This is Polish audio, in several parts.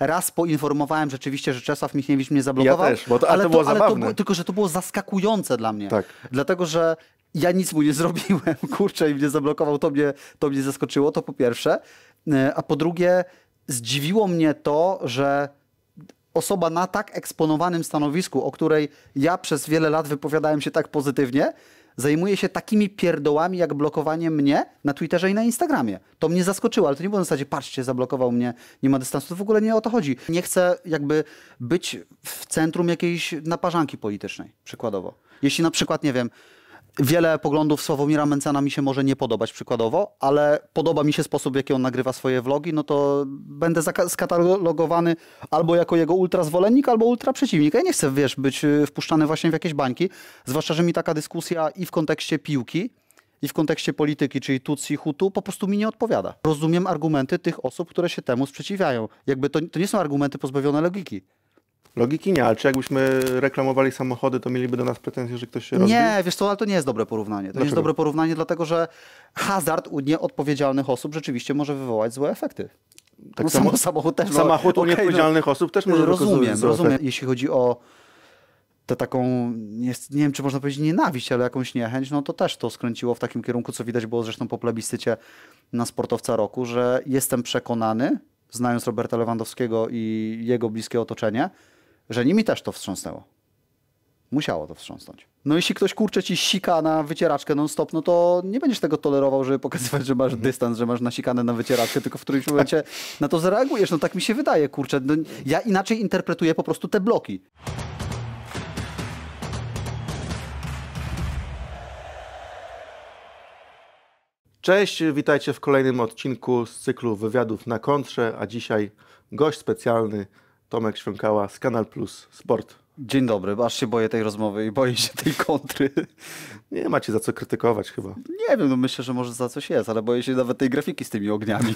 Raz poinformowałem rzeczywiście, że Czesław Michniewicz mnie zablokował. Ja też, bo to, ale to było ale tylko, że to było zaskakujące dla mnie. Tak. Dlatego, że ja nic mu nie zrobiłem, kurczę, i mnie zablokował, to mnie, to mnie zaskoczyło, to po pierwsze. E, a po drugie, zdziwiło mnie to, że osoba na tak eksponowanym stanowisku, o której ja przez wiele lat wypowiadałem się tak pozytywnie, zajmuje się takimi pierdołami jak blokowanie mnie na Twitterze i na Instagramie. To mnie zaskoczyło, ale to nie było na zasadzie, patrzcie, zablokował mnie, nie ma dystansu. To w ogóle nie o to chodzi. Nie chcę jakby być w centrum jakiejś naparzanki politycznej, przykładowo. Jeśli na przykład, nie wiem, wiele poglądów Sławomira Mencena mi się może nie podobać przykładowo, ale podoba mi się sposób, w jaki on nagrywa swoje vlogi, no to będę skatalogowany albo jako jego ultrazwolennik, albo ultra przeciwnik. Ja nie chcę, wiesz, być y, wpuszczany właśnie w jakieś bańki, zwłaszcza, że mi taka dyskusja i w kontekście piłki, i w kontekście polityki, czyli Tutsi, Hutu, po prostu mi nie odpowiada. Rozumiem argumenty tych osób, które się temu sprzeciwiają. Jakby to, to nie są argumenty pozbawione logiki. Logiki nie, ale czy jakbyśmy reklamowali samochody, to mieliby do nas pretensje, że ktoś się rozbił? Nie, wiesz co, ale to nie jest dobre porównanie. To Dlaczego? nie jest dobre porównanie, dlatego że hazard u nieodpowiedzialnych osób rzeczywiście może wywołać złe efekty. Tak no, samo, samochód też Samochód no, u okay, nieodpowiedzialnych no, osób też może Rozumiem, rozumiem. Jeśli chodzi o tę taką, nie, nie wiem czy można powiedzieć nienawiść, ale jakąś niechęć, no to też to skręciło w takim kierunku, co widać było zresztą po plebiscycie na sportowca roku, że jestem przekonany, znając Roberta Lewandowskiego i jego bliskie otoczenie, że nimi też to wstrząsnęło. Musiało to wstrząsnąć. No jeśli ktoś kurcze ci sika na wycieraczkę non-stop, no to nie będziesz tego tolerował, żeby pokazywać, że masz dystans, że masz nasikane na wycieraczkę, tylko w którymś momencie na to zareagujesz. No tak mi się wydaje, kurczę. No, ja inaczej interpretuję po prostu te bloki. Cześć, witajcie w kolejnym odcinku z cyklu wywiadów na kontrze, a dzisiaj gość specjalny Tomek Świąkała z Kanal Plus Sport. Dzień dobry, aż się boję tej rozmowy i boję się tej kontry. Nie macie za co krytykować chyba. Nie wiem, no myślę, że może za coś jest, ale boję się nawet tej grafiki z tymi ogniami.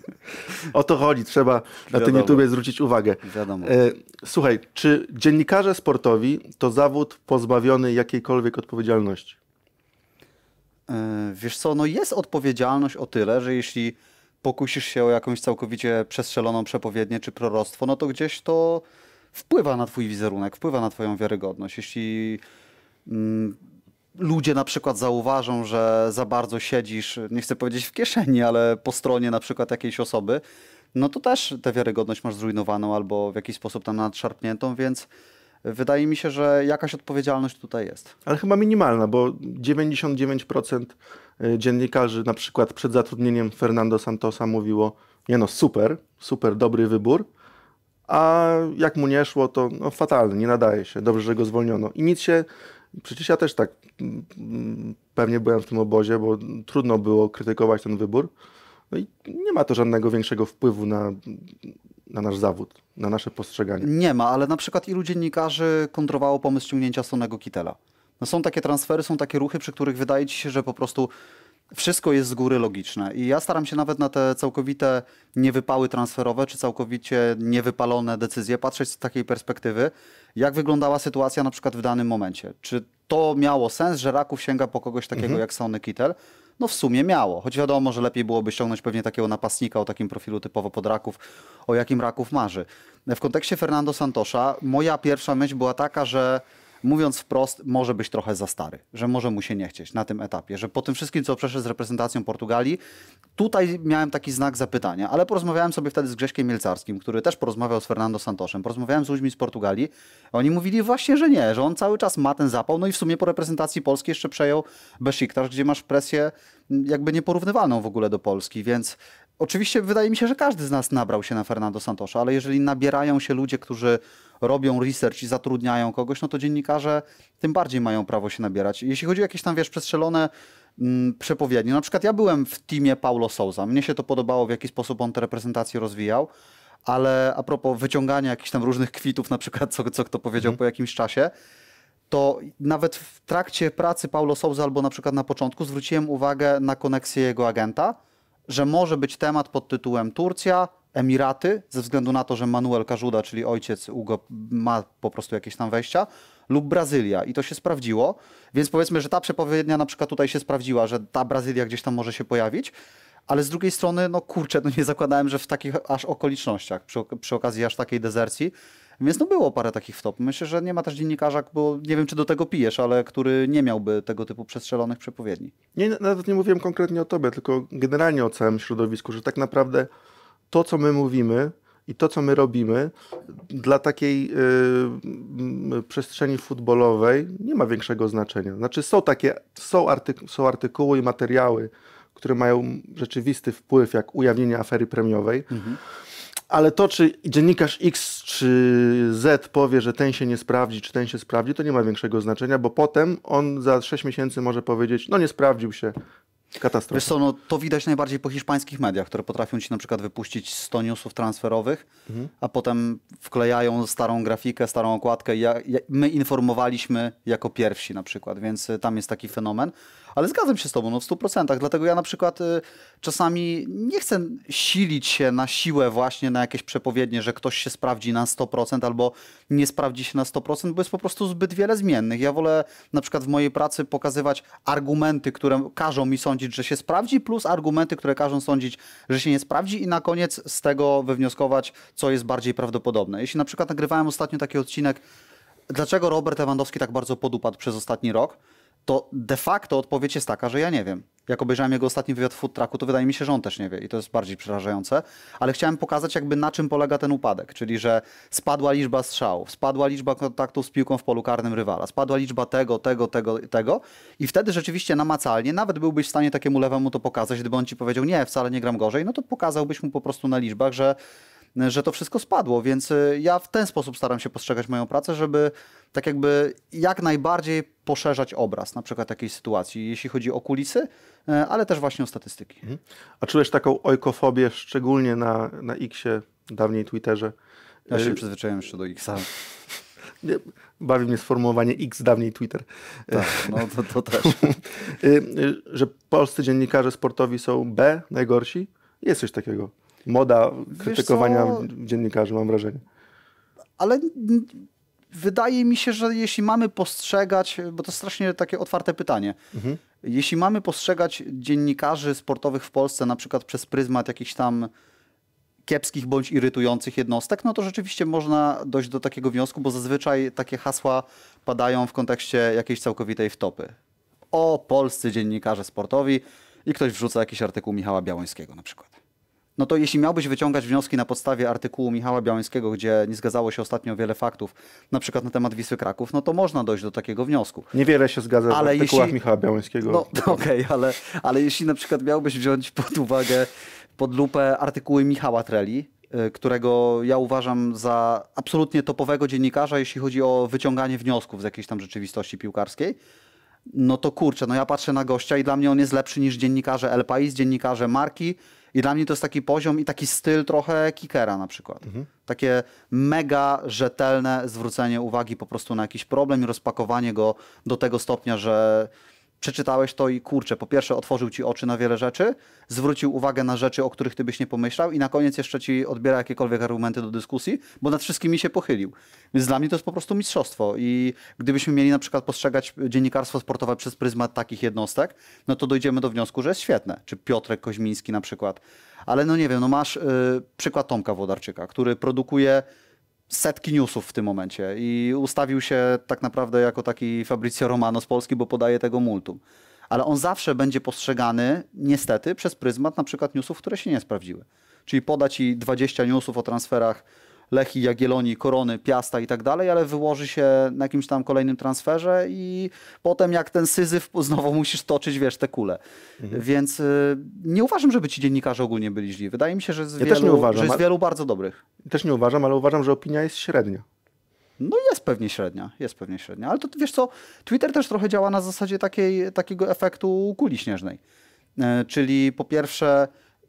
o to chodzi, trzeba Wiadomo. na tym YouTubie zwrócić uwagę. Wiadomo. E, słuchaj, czy dziennikarze sportowi to zawód pozbawiony jakiejkolwiek odpowiedzialności? E, wiesz co, no jest odpowiedzialność o tyle, że jeśli pokusisz się o jakąś całkowicie przestrzeloną przepowiednię czy proroctwo, no to gdzieś to wpływa na twój wizerunek, wpływa na twoją wiarygodność. Jeśli mm, ludzie na przykład zauważą, że za bardzo siedzisz, nie chcę powiedzieć w kieszeni, ale po stronie na przykład jakiejś osoby, no to też tę wiarygodność masz zrujnowaną albo w jakiś sposób tam nadszarpniętą, więc wydaje mi się, że jakaś odpowiedzialność tutaj jest. Ale chyba minimalna, bo 99% Y, dziennikarzy, na przykład przed zatrudnieniem Fernando Santosa mówiło, nie no, super, super, dobry wybór, a jak mu nie szło, to no, fatalny, nie nadaje się, dobrze, że go zwolniono. I nic się, przecież ja też tak mm, pewnie byłem w tym obozie, bo trudno było krytykować ten wybór. No i nie ma to żadnego większego wpływu na, na nasz zawód, na nasze postrzeganie. Nie ma, ale na przykład ilu dziennikarzy kontrowało pomysł ściągnięcia Sonego Kitela? No są takie transfery, są takie ruchy, przy których wydaje ci się, że po prostu wszystko jest z góry logiczne. I ja staram się nawet na te całkowite niewypały transferowe, czy całkowicie niewypalone decyzje patrzeć z takiej perspektywy, jak wyglądała sytuacja na przykład w danym momencie. Czy to miało sens, że Raków sięga po kogoś takiego mhm. jak Sony Kittel? No w sumie miało, choć wiadomo, że lepiej byłoby ściągnąć pewnie takiego napastnika o takim profilu typowo pod Raków, o jakim Raków marzy. W kontekście Fernando Santosza moja pierwsza myśl była taka, że mówiąc wprost, może być trochę za stary, że może mu się nie chcieć na tym etapie, że po tym wszystkim, co przeszedł z reprezentacją Portugalii, tutaj miałem taki znak zapytania, ale porozmawiałem sobie wtedy z Grześkiem Mielcarskim, który też porozmawiał z Fernando Santoszem, porozmawiałem z ludźmi z Portugalii, oni mówili właśnie, że nie, że on cały czas ma ten zapał, no i w sumie po reprezentacji Polski jeszcze przejął Besiktasz, gdzie masz presję jakby nieporównywalną w ogóle do Polski, więc Oczywiście wydaje mi się, że każdy z nas nabrał się na Fernando Santosza, ale jeżeli nabierają się ludzie, którzy robią research i zatrudniają kogoś, no to dziennikarze tym bardziej mają prawo się nabierać. Jeśli chodzi o jakieś tam, wiesz, przestrzelone mm, przepowiednie, na przykład ja byłem w teamie Paulo Souza, mnie się to podobało, w jaki sposób on tę reprezentację rozwijał, ale a propos wyciągania jakichś tam różnych kwitów, na przykład co, co kto powiedział mm. po jakimś czasie, to nawet w trakcie pracy Paulo Souza albo na przykład na początku zwróciłem uwagę na koneksję jego agenta, że może być temat pod tytułem Turcja, Emiraty, ze względu na to, że Manuel Każuda, czyli ojciec Ugo, ma po prostu jakieś tam wejścia, lub Brazylia. I to się sprawdziło. Więc powiedzmy, że ta przepowiednia na przykład tutaj się sprawdziła, że ta Brazylia gdzieś tam może się pojawić. Ale z drugiej strony, no kurczę, no nie zakładałem, że w takich aż okolicznościach, przy, przy okazji aż takiej dezercji, więc no było parę takich wtop. Myślę, że nie ma też dziennikarza, bo nie wiem, czy do tego pijesz, ale który nie miałby tego typu przestrzelonych przepowiedni. Nie, nawet nie mówiłem konkretnie o tobie, tylko generalnie o całym środowisku, że tak naprawdę to, co my mówimy, i to, co my robimy, dla takiej y, y przestrzeni futbolowej nie ma większego znaczenia. Znaczy, są takie, są, artyku, są artykuły i materiały, które mają rzeczywisty wpływ, jak ujawnienie afery premiowej. Mhm ale to, czy dziennikarz X czy Z powie, że ten się nie sprawdzi, czy ten się sprawdzi, to nie ma większego znaczenia, bo potem on za 6 miesięcy może powiedzieć, no nie sprawdził się, Katastrofa. Wiesz co, no, to widać najbardziej po hiszpańskich mediach, które potrafią ci na przykład wypuścić 100 newsów transferowych, mhm. a potem wklejają starą grafikę, starą okładkę. Ja, ja, my informowaliśmy jako pierwsi na przykład, więc y, tam jest taki fenomen. Ale zgadzam się z tobą, no w 100%. Dlatego ja na przykład y, czasami nie chcę silić się na siłę właśnie na jakieś przepowiednie, że ktoś się sprawdzi na 100% albo nie sprawdzi się na 100%, bo jest po prostu zbyt wiele zmiennych. Ja wolę na przykład w mojej pracy pokazywać argumenty, które każą mi sądzić, że się sprawdzi, plus argumenty, które każą sądzić, że się nie sprawdzi i na koniec z tego wywnioskować, co jest bardziej prawdopodobne. Jeśli na przykład nagrywałem ostatnio taki odcinek, dlaczego Robert Lewandowski tak bardzo podupadł przez ostatni rok, to de facto odpowiedź jest taka, że ja nie wiem. Jak obejrzałem jego ostatni wywiad w Food Trucku, to wydaje mi się, że on też nie wie i to jest bardziej przerażające. Ale chciałem pokazać jakby na czym polega ten upadek, czyli że spadła liczba strzałów, spadła liczba kontaktów z piłką w polu karnym rywala, spadła liczba tego, tego, tego, tego i wtedy rzeczywiście namacalnie nawet byłbyś w stanie takiemu lewemu to pokazać, gdyby on ci powiedział nie, wcale nie gram gorzej, no to pokazałbyś mu po prostu na liczbach, że że to wszystko spadło, więc e, ja w ten sposób staram się postrzegać moją pracę, żeby tak jakby jak najbardziej poszerzać obraz na przykład takiej sytuacji, jeśli chodzi o kulisy, e, ale też właśnie o statystyki. Mhm. A czułeś taką ojkofobię szczególnie na, na X-ie, dawniej Twitterze? Ja się e, przyzwyczaiłem jeszcze do X-a. Bawi mnie sformułowanie X, dawniej Twitter. Tak, no to, to też. że polscy dziennikarze sportowi są B, najgorsi? Jest coś takiego moda krytykowania dziennikarzy, mam wrażenie. Ale wydaje mi się, że jeśli mamy postrzegać, bo to strasznie takie otwarte pytanie, mhm. jeśli mamy postrzegać dziennikarzy sportowych w Polsce na przykład przez pryzmat jakichś tam kiepskich bądź irytujących jednostek, no to rzeczywiście można dojść do takiego wniosku, bo zazwyczaj takie hasła padają w kontekście jakiejś całkowitej wtopy. O polscy dziennikarze sportowi i ktoś wrzuca jakiś artykuł Michała Białońskiego na przykład no to jeśli miałbyś wyciągać wnioski na podstawie artykułu Michała Białęckiego, gdzie nie zgadzało się ostatnio wiele faktów, na przykład na temat Wisły Kraków, no to można dojść do takiego wniosku. Niewiele się zgadza ale w artykułach jeśli... Michała Białęckiego. No okej, okay, ale, ale jeśli na przykład miałbyś wziąć pod uwagę, pod lupę artykuły Michała Treli, y, którego ja uważam za absolutnie topowego dziennikarza, jeśli chodzi o wyciąganie wniosków z jakiejś tam rzeczywistości piłkarskiej, no to kurczę, no ja patrzę na gościa i dla mnie on jest lepszy niż dziennikarze El Pais, dziennikarze Marki, i dla mnie to jest taki poziom i taki styl trochę kickera na przykład. Mhm. Takie mega rzetelne zwrócenie uwagi po prostu na jakiś problem i rozpakowanie go do tego stopnia, że przeczytałeś to i kurczę, po pierwsze otworzył ci oczy na wiele rzeczy, zwrócił uwagę na rzeczy, o których ty byś nie pomyślał i na koniec jeszcze ci odbiera jakiekolwiek argumenty do dyskusji, bo nad wszystkimi się pochylił. Więc dla mnie to jest po prostu mistrzostwo i gdybyśmy mieli na przykład postrzegać dziennikarstwo sportowe przez pryzmat takich jednostek, no to dojdziemy do wniosku, że jest świetne. Czy Piotrek Koźmiński na przykład. Ale no nie wiem, no masz yy, przykład Tomka Wodarczyka, który produkuje setki newsów w tym momencie i ustawił się tak naprawdę jako taki Fabrizio Romano z Polski, bo podaje tego multum. Ale on zawsze będzie postrzegany, niestety, przez pryzmat na przykład newsów, które się nie sprawdziły. Czyli podać i 20 newsów o transferach Lechi, Jagieloni, Korony, Piasta i tak dalej, ale wyłoży się na jakimś tam kolejnym transferze i potem jak ten syzyf znowu musisz toczyć, wiesz, te kule. Mhm. Więc y, nie uważam, żeby ci dziennikarze ogólnie byli źli. Wydaje mi się, że z, ja wielu, uważam, że z wielu bardzo dobrych. Też nie uważam, ale uważam, że opinia jest średnia. No jest pewnie średnia, jest pewnie średnia, ale to wiesz co, Twitter też trochę działa na zasadzie takiej, takiego efektu kuli śnieżnej. E, czyli po pierwsze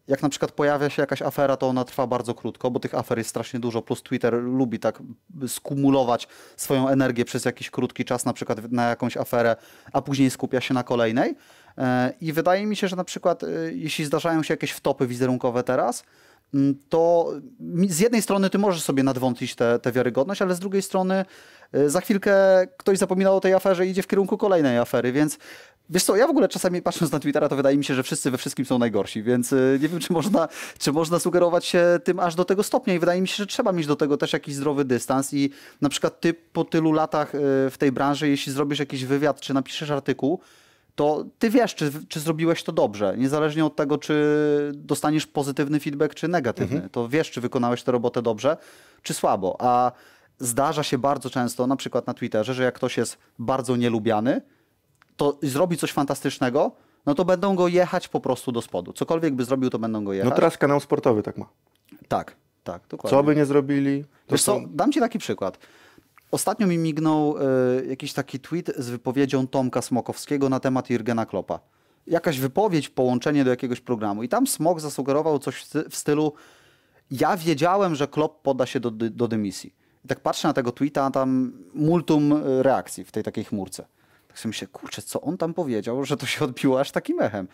jak na przykład pojawia się jakaś afera, to ona trwa bardzo krótko, bo tych afer jest strasznie dużo, plus Twitter lubi tak skumulować swoją energię przez jakiś krótki czas, na przykład na jakąś aferę, a później skupia się na kolejnej. E, I wydaje mi się, że na przykład e, jeśli zdarzają się jakieś wtopy wizerunkowe teraz, to z jednej strony ty możesz sobie nadwątlić tę wiarygodność, ale z drugiej strony e, za chwilkę ktoś zapomina o tej aferze i idzie w kierunku kolejnej afery, więc Wiesz co, ja w ogóle czasami patrząc na Twittera, to wydaje mi się, że wszyscy we wszystkim są najgorsi, więc y, nie wiem, czy można, czy można sugerować się tym aż do tego stopnia i wydaje mi się, że trzeba mieć do tego też jakiś zdrowy dystans i na przykład ty po tylu latach y, w tej branży, jeśli zrobisz jakiś wywiad, czy napiszesz artykuł, to ty wiesz, czy, czy zrobiłeś to dobrze, niezależnie od tego, czy dostaniesz pozytywny feedback, czy negatywny. Mhm. To wiesz, czy wykonałeś tę robotę dobrze, czy słabo. A zdarza się bardzo często, na przykład na Twitterze, że jak ktoś jest bardzo nielubiany, to zrobi coś fantastycznego, no to będą go jechać po prostu do spodu. Cokolwiek by zrobił, to będą go no jechać. No teraz kanał sportowy tak ma. Tak, tak, dokładnie. Co by nie zrobili? To Wiesz co, dam ci taki przykład. Ostatnio mi mignął y, jakiś taki tweet z wypowiedzią Tomka Smokowskiego na temat Jurgena Klopa. Jakaś wypowiedź, połączenie do jakiegoś programu. I tam Smok zasugerował coś w stylu ja wiedziałem, że Klopp poda się do, do dymisji. I tak patrzę na tego tweeta, a tam multum e, reakcji w tej takiej chmurce. Sobie myślę, kurczę, co on tam powiedział, że to się odbiło aż takim echem.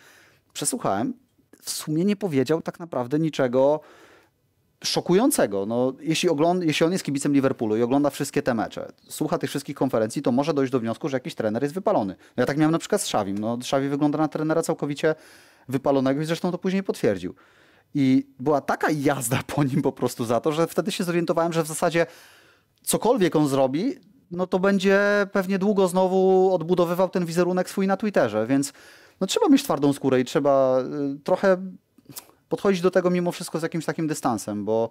Przesłuchałem, w sumie nie powiedział tak naprawdę niczego szokującego. No, jeśli, ogląda, jeśli on jest kibicem Liverpoolu i ogląda wszystkie te mecze, słucha tych wszystkich konferencji, to może dojść do wniosku, że jakiś trener jest wypalony. No, ja tak miałem na przykład z Szawim. No, Szawi wygląda na trenera całkowicie wypalonego i zresztą to później potwierdził. I była taka jazda po nim po prostu za to, że wtedy się zorientowałem, że w zasadzie cokolwiek on zrobi, no to będzie pewnie długo znowu odbudowywał ten wizerunek swój na Twitterze, więc no trzeba mieć twardą skórę i trzeba y, trochę podchodzić do tego mimo wszystko z jakimś takim dystansem, bo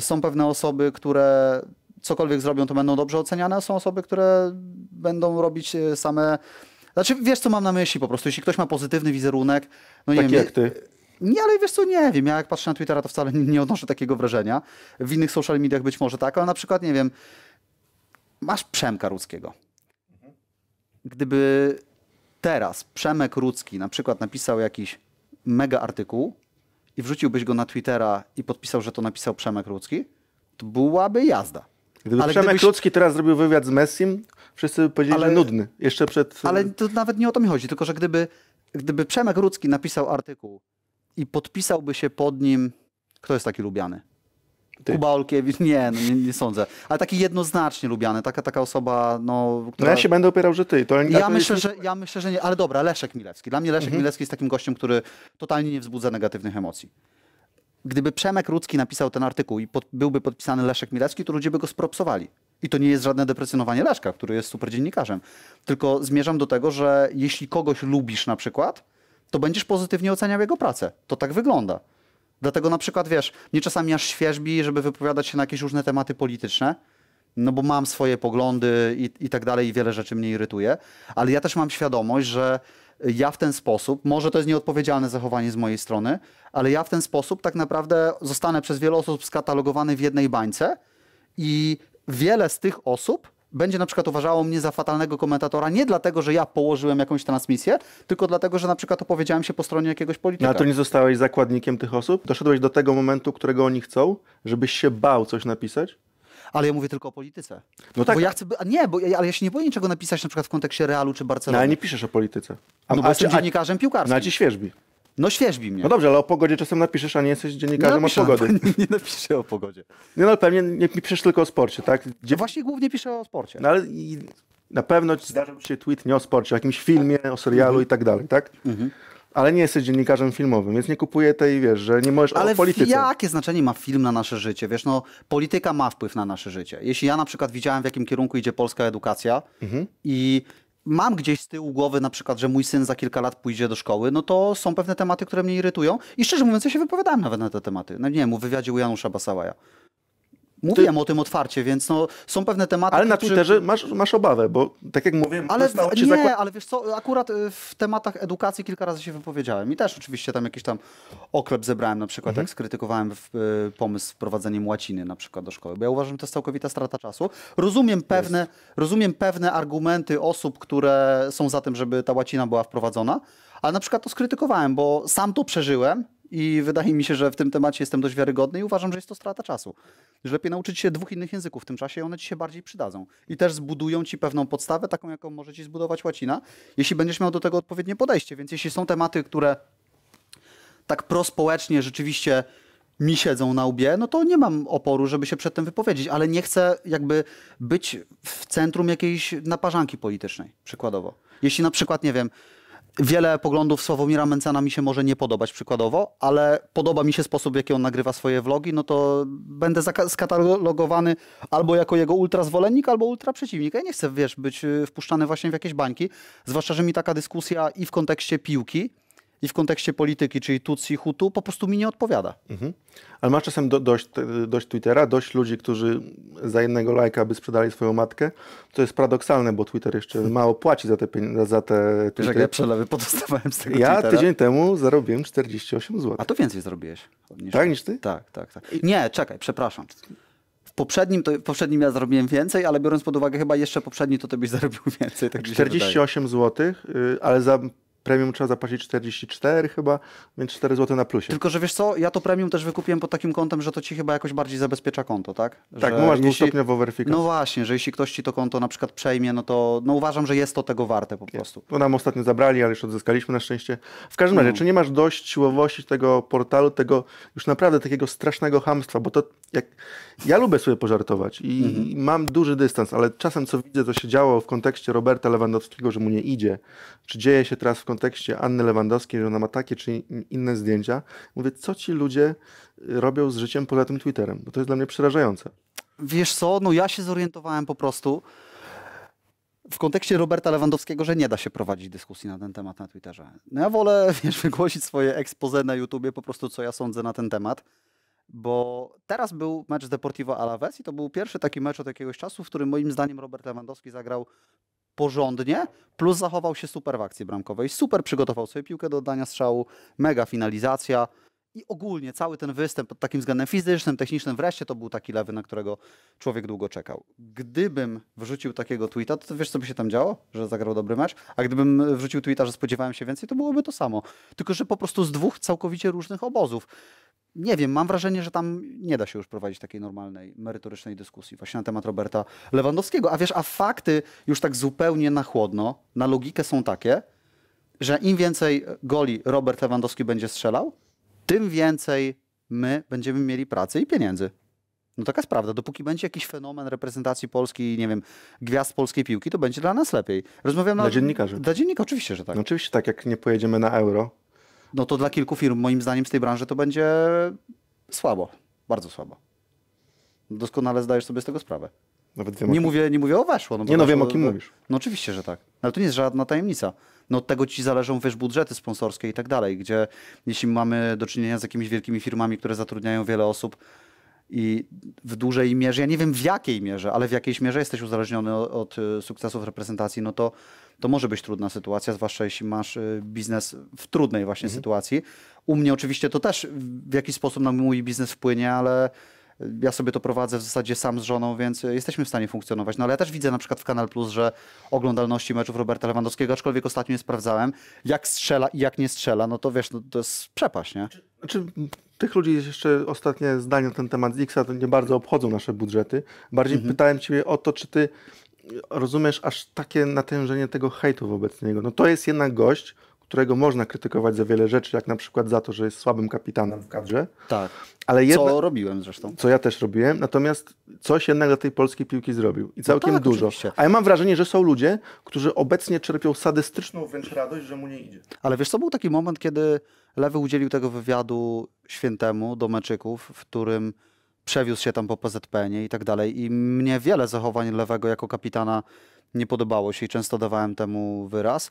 są pewne osoby, które cokolwiek zrobią, to będą dobrze oceniane, a są osoby, które będą robić y, same. Znaczy, wiesz, co mam na myśli po prostu. Jeśli ktoś ma pozytywny wizerunek, no nie tak wiem. Jak ty. Nie, ale wiesz co, nie wiem. Ja jak patrzę na Twittera, to wcale nie odnoszę takiego wrażenia. W innych social mediach być może tak, ale na przykład, nie wiem, masz Przemka Rudzkiego. Mhm. Gdyby teraz Przemek Rudzki na przykład napisał jakiś mega artykuł i wrzuciłbyś go na Twittera i podpisał, że to napisał Przemek Rudzki, to byłaby jazda. Gdyby ale Przemek gdybyś... Rudzki teraz zrobił wywiad z Messim, wszyscy powiedzieli, ale, że nudny. Jeszcze przed... Ale to nawet nie o to mi chodzi, tylko że gdyby, gdyby Przemek Rudzki napisał artykuł i podpisałby się pod nim, kto jest taki lubiany? Ty. Kuba Olkiewicz, nie, no, nie, nie, sądzę. Ale taki jednoznacznie lubiany, taka, taka osoba, no... Która... No ja się będę opierał, że ty. To, ja, to myślę, że, ja myślę, że nie, ale dobra, Leszek Milewski. Dla mnie Leszek mhm. jest takim gościem, który totalnie nie wzbudza negatywnych emocji. Gdyby Przemek Rudzki napisał ten artykuł i pod, byłby podpisany Leszek Milewski, to ludzie by go spropsowali. I to nie jest żadne deprecjonowanie Leszka, który jest super dziennikarzem. Tylko zmierzam do tego, że jeśli kogoś lubisz na przykład, to będziesz pozytywnie oceniał jego pracę. To tak wygląda. Dlatego na przykład, wiesz, mnie czasami aż świeżbi, żeby wypowiadać się na jakieś różne tematy polityczne, no bo mam swoje poglądy i, i tak dalej i wiele rzeczy mnie irytuje, ale ja też mam świadomość, że ja w ten sposób, może to jest nieodpowiedzialne zachowanie z mojej strony, ale ja w ten sposób tak naprawdę zostanę przez wiele osób skatalogowany w jednej bańce i wiele z tych osób będzie na przykład uważało mnie za fatalnego komentatora nie dlatego, że ja położyłem jakąś transmisję, tylko dlatego, że na przykład opowiedziałem się po stronie jakiegoś polityka. No, ale to nie zostałeś zakładnikiem tych osób? Doszedłeś do tego momentu, którego oni chcą, żebyś się bał coś napisać? ale ja mówię tylko o polityce. No tak. Bo ja chcę, a nie, bo ja, ale ja się nie boję niczego napisać na przykład w kontekście Realu czy Barcelony. No ale nie piszesz o polityce. A, no bo a, jestem a, dziennikarzem piłkarskim. No ci świeżbi. No świeżbi mnie. No dobrze, ale o pogodzie czasem napiszesz, a nie jesteś dziennikarzem nie o pogody. Nie, nie napiszę o pogodzie. No pewnie nie piszesz tylko o sporcie, tak? Gdzie... No właśnie głównie piszę o sporcie. No ale na pewno zdarzył się tweet nie o sporcie, o jakimś filmie, o serialu mhm. i tak dalej, tak? Mhm. Ale nie jesteś dziennikarzem filmowym, więc nie kupuję tej, wiesz, że nie możesz Ale o polityce. jakie znaczenie ma film na nasze życie? Wiesz, no polityka ma wpływ na nasze życie. Jeśli ja na przykład widziałem, w jakim kierunku idzie polska edukacja mhm. i mam gdzieś z tyłu głowy na przykład, że mój syn za kilka lat pójdzie do szkoły, no to są pewne tematy, które mnie irytują i szczerze mówiąc ja się wypowiadałem nawet na te tematy. No nie wiem, u wywiadzie u Janusza Basałaja. Mówiłem Ty... o tym otwarcie, więc no, są pewne tematy. Ale na Twitterze czy... masz, masz obawę, bo tak jak mówiłem, ale nie, zakład... ale wiesz co, akurat y, w tematach edukacji kilka razy się wypowiedziałem i też oczywiście tam jakiś tam oklep zebrałem, na przykład mhm. jak skrytykowałem w, y, pomysł wprowadzenia wprowadzeniem łaciny na przykład do szkoły, bo ja uważam, że to jest całkowita strata czasu. Rozumiem pewne, rozumiem pewne argumenty osób, które są za tym, żeby ta łacina była wprowadzona, ale na przykład to skrytykowałem, bo sam to przeżyłem i wydaje mi się, że w tym temacie jestem dość wiarygodny i uważam, że jest to strata czasu. Że lepiej nauczyć się dwóch innych języków w tym czasie i one ci się bardziej przydadzą. I też zbudują ci pewną podstawę, taką jaką może ci zbudować łacina, jeśli będziesz miał do tego odpowiednie podejście. Więc jeśli są tematy, które tak prospołecznie rzeczywiście mi siedzą na łbie, no to nie mam oporu, żeby się przed tym wypowiedzieć, ale nie chcę jakby być w centrum jakiejś naparzanki politycznej, przykładowo. Jeśli na przykład, nie wiem, wiele poglądów Sławomira Mencena mi się może nie podobać przykładowo, ale podoba mi się sposób, w jaki on nagrywa swoje vlogi, no to będę skatalogowany albo jako jego ultrazwolennik, albo ultra Ja nie chcę, wiesz, być y, wpuszczany właśnie w jakieś bańki, zwłaszcza, że mi taka dyskusja i w kontekście piłki, i w kontekście polityki, czyli Tutsi, Hutu, po prostu mi nie odpowiada. Mhm. Ale masz czasem do, dość, dość Twittera, dość ludzi, którzy za jednego lajka by sprzedali swoją matkę. To jest paradoksalne, bo Twitter jeszcze mało płaci za te pieniądze, za te Wiesz, jak ja przelewy podostawałem z tego Ja Twittera. tydzień temu zarobiłem 48 zł. A to więcej zarobiłeś. Niż tak niż ty? Tak, tak, tak. Nie, czekaj, przepraszam poprzednim, to, poprzednim ja zarobiłem więcej, ale biorąc pod uwagę chyba jeszcze poprzedni, to ty byś zarobił więcej. Tak 48 zł, y, ale za premium trzeba zapłacić 44 chyba, więc 4 zł na plusie. Tylko, że wiesz co, ja to premium też wykupiłem pod takim kątem, że to ci chyba jakoś bardziej zabezpiecza konto, tak? tak, no masz dwustopniową weryfikację. No właśnie, że jeśli ktoś ci to konto na przykład przejmie, no to no uważam, że jest to tego warte po prostu. No nam ostatnio zabrali, ale już odzyskaliśmy na szczęście. W każdym razie, no. czy nie masz dość siłowości tego portalu, tego już naprawdę takiego strasznego hamstwa, bo to jak... Ja lubię sobie pożartować i mhm. mam duży dystans, ale czasem co widzę, co się działo w kontekście Roberta Lewandowskiego, że mu nie idzie, czy dzieje się teraz w kontekście kontekście Anny Lewandowskiej, że ona ma takie czy inne zdjęcia. Mówię, co ci ludzie y, robią z życiem poza tym Twitterem? Bo to jest dla mnie przerażające. Wiesz co, no ja się zorientowałem po prostu w kontekście Roberta Lewandowskiego, że nie da się prowadzić dyskusji na ten temat na Twitterze. No ja wolę wiesz, wygłosić swoje expose na YouTubie, po prostu co ja sądzę na ten temat, bo teraz był mecz Deportivo Alaves i to był pierwszy taki mecz od jakiegoś czasu, w którym moim zdaniem Robert Lewandowski zagrał porządnie, plus zachował się super w akcji bramkowej. Super przygotował sobie piłkę do oddania strzału, mega finalizacja. I ogólnie cały ten występ pod takim względem fizycznym, technicznym, wreszcie to był taki lewy, na którego człowiek długo czekał. Gdybym wrzucił takiego tweeta, to, to wiesz, co by się tam działo, że zagrał dobry mecz, a gdybym wrzucił tweeta, że spodziewałem się więcej, to byłoby to samo. Tylko, że po prostu z dwóch całkowicie różnych obozów nie wiem, mam wrażenie, że tam nie da się już prowadzić takiej normalnej, merytorycznej dyskusji właśnie na temat Roberta Lewandowskiego. A wiesz, a fakty już tak zupełnie na chłodno, na logikę są takie, że im więcej goli Robert Lewandowski będzie strzelał, tym więcej my będziemy mieli pracy i pieniędzy. No taka jest prawda. Dopóki będzie jakiś fenomen reprezentacji Polski, nie wiem, gwiazd polskiej piłki, to będzie dla nas lepiej. Rozmawiam na... Dla dziennikarzy. Dla dziennika, oczywiście, że tak. No oczywiście tak, jak nie pojedziemy na euro, no to dla kilku firm, moim zdaniem, z tej branży to będzie słabo, bardzo słabo. Doskonale zdajesz sobie z tego sprawę. Nawet wiem, nie, mówię, nie mówię o weszło. No nie, no weszło, wiem o kim no, mówisz. No oczywiście, że tak. Ale to nie jest żadna tajemnica. No od tego ci zależą, wiesz, budżety sponsorskie i tak dalej, gdzie jeśli mamy do czynienia z jakimiś wielkimi firmami, które zatrudniają wiele osób i w dużej mierze, ja nie wiem w jakiej mierze, ale w jakiejś mierze jesteś uzależniony od, od y, sukcesów reprezentacji, no to to może być trudna sytuacja, zwłaszcza jeśli masz y, biznes w trudnej właśnie mhm. sytuacji. U mnie oczywiście to też w jakiś sposób na mój biznes wpłynie, ale y, ja sobie to prowadzę w zasadzie sam z żoną, więc y, jesteśmy w stanie funkcjonować. No ale ja też widzę na przykład w Kanal Plus, że oglądalności meczów Roberta Lewandowskiego, aczkolwiek ostatnio nie sprawdzałem, jak strzela i jak nie strzela, no to wiesz, no to jest przepaść, nie? Znaczy, tych ludzi jeszcze ostatnie zdanie na ten temat z X-a, to nie bardzo obchodzą nasze budżety. Bardziej mhm. pytałem cię o to, czy ty rozumiesz aż takie natężenie tego hejtu wobec niego. No to jest jednak gość, którego można krytykować za wiele rzeczy, jak na przykład za to, że jest słabym kapitanem w kadrze. Tak. Ale jedna, co robiłem zresztą. Co ja też robiłem, natomiast coś jednak dla tej polskiej piłki zrobił i no całkiem no tak, dużo. Oczywiście. A ja mam wrażenie, że są ludzie, którzy obecnie czerpią sadystyczną wręcz radość, że mu nie idzie. Ale wiesz, co był taki moment, kiedy Lewy udzielił tego wywiadu świętemu do meczyków, w którym przewiózł się tam po PZPN-ie i tak dalej. I mnie wiele zachowań lewego jako kapitana nie podobało się i często dawałem temu wyraz,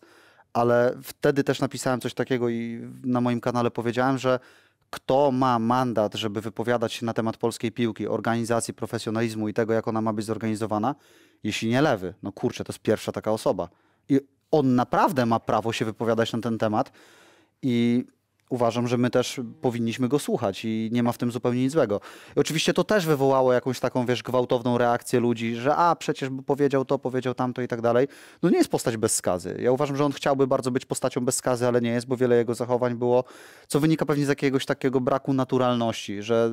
ale wtedy też napisałem coś takiego i na moim kanale powiedziałem, że kto ma mandat, żeby wypowiadać się na temat polskiej piłki, organizacji, profesjonalizmu i tego, jak ona ma być zorganizowana, jeśli nie lewy. No kurczę, to jest pierwsza taka osoba. I on naprawdę ma prawo się wypowiadać na ten temat. I uważam, że my też powinniśmy go słuchać i nie ma w tym zupełnie nic złego. I oczywiście to też wywołało jakąś taką, wiesz, gwałtowną reakcję ludzi, że a, przecież powiedział to, powiedział tamto i tak dalej. No nie jest postać bez skazy. Ja uważam, że on chciałby bardzo być postacią bez skazy, ale nie jest, bo wiele jego zachowań było, co wynika pewnie z jakiegoś takiego braku naturalności, że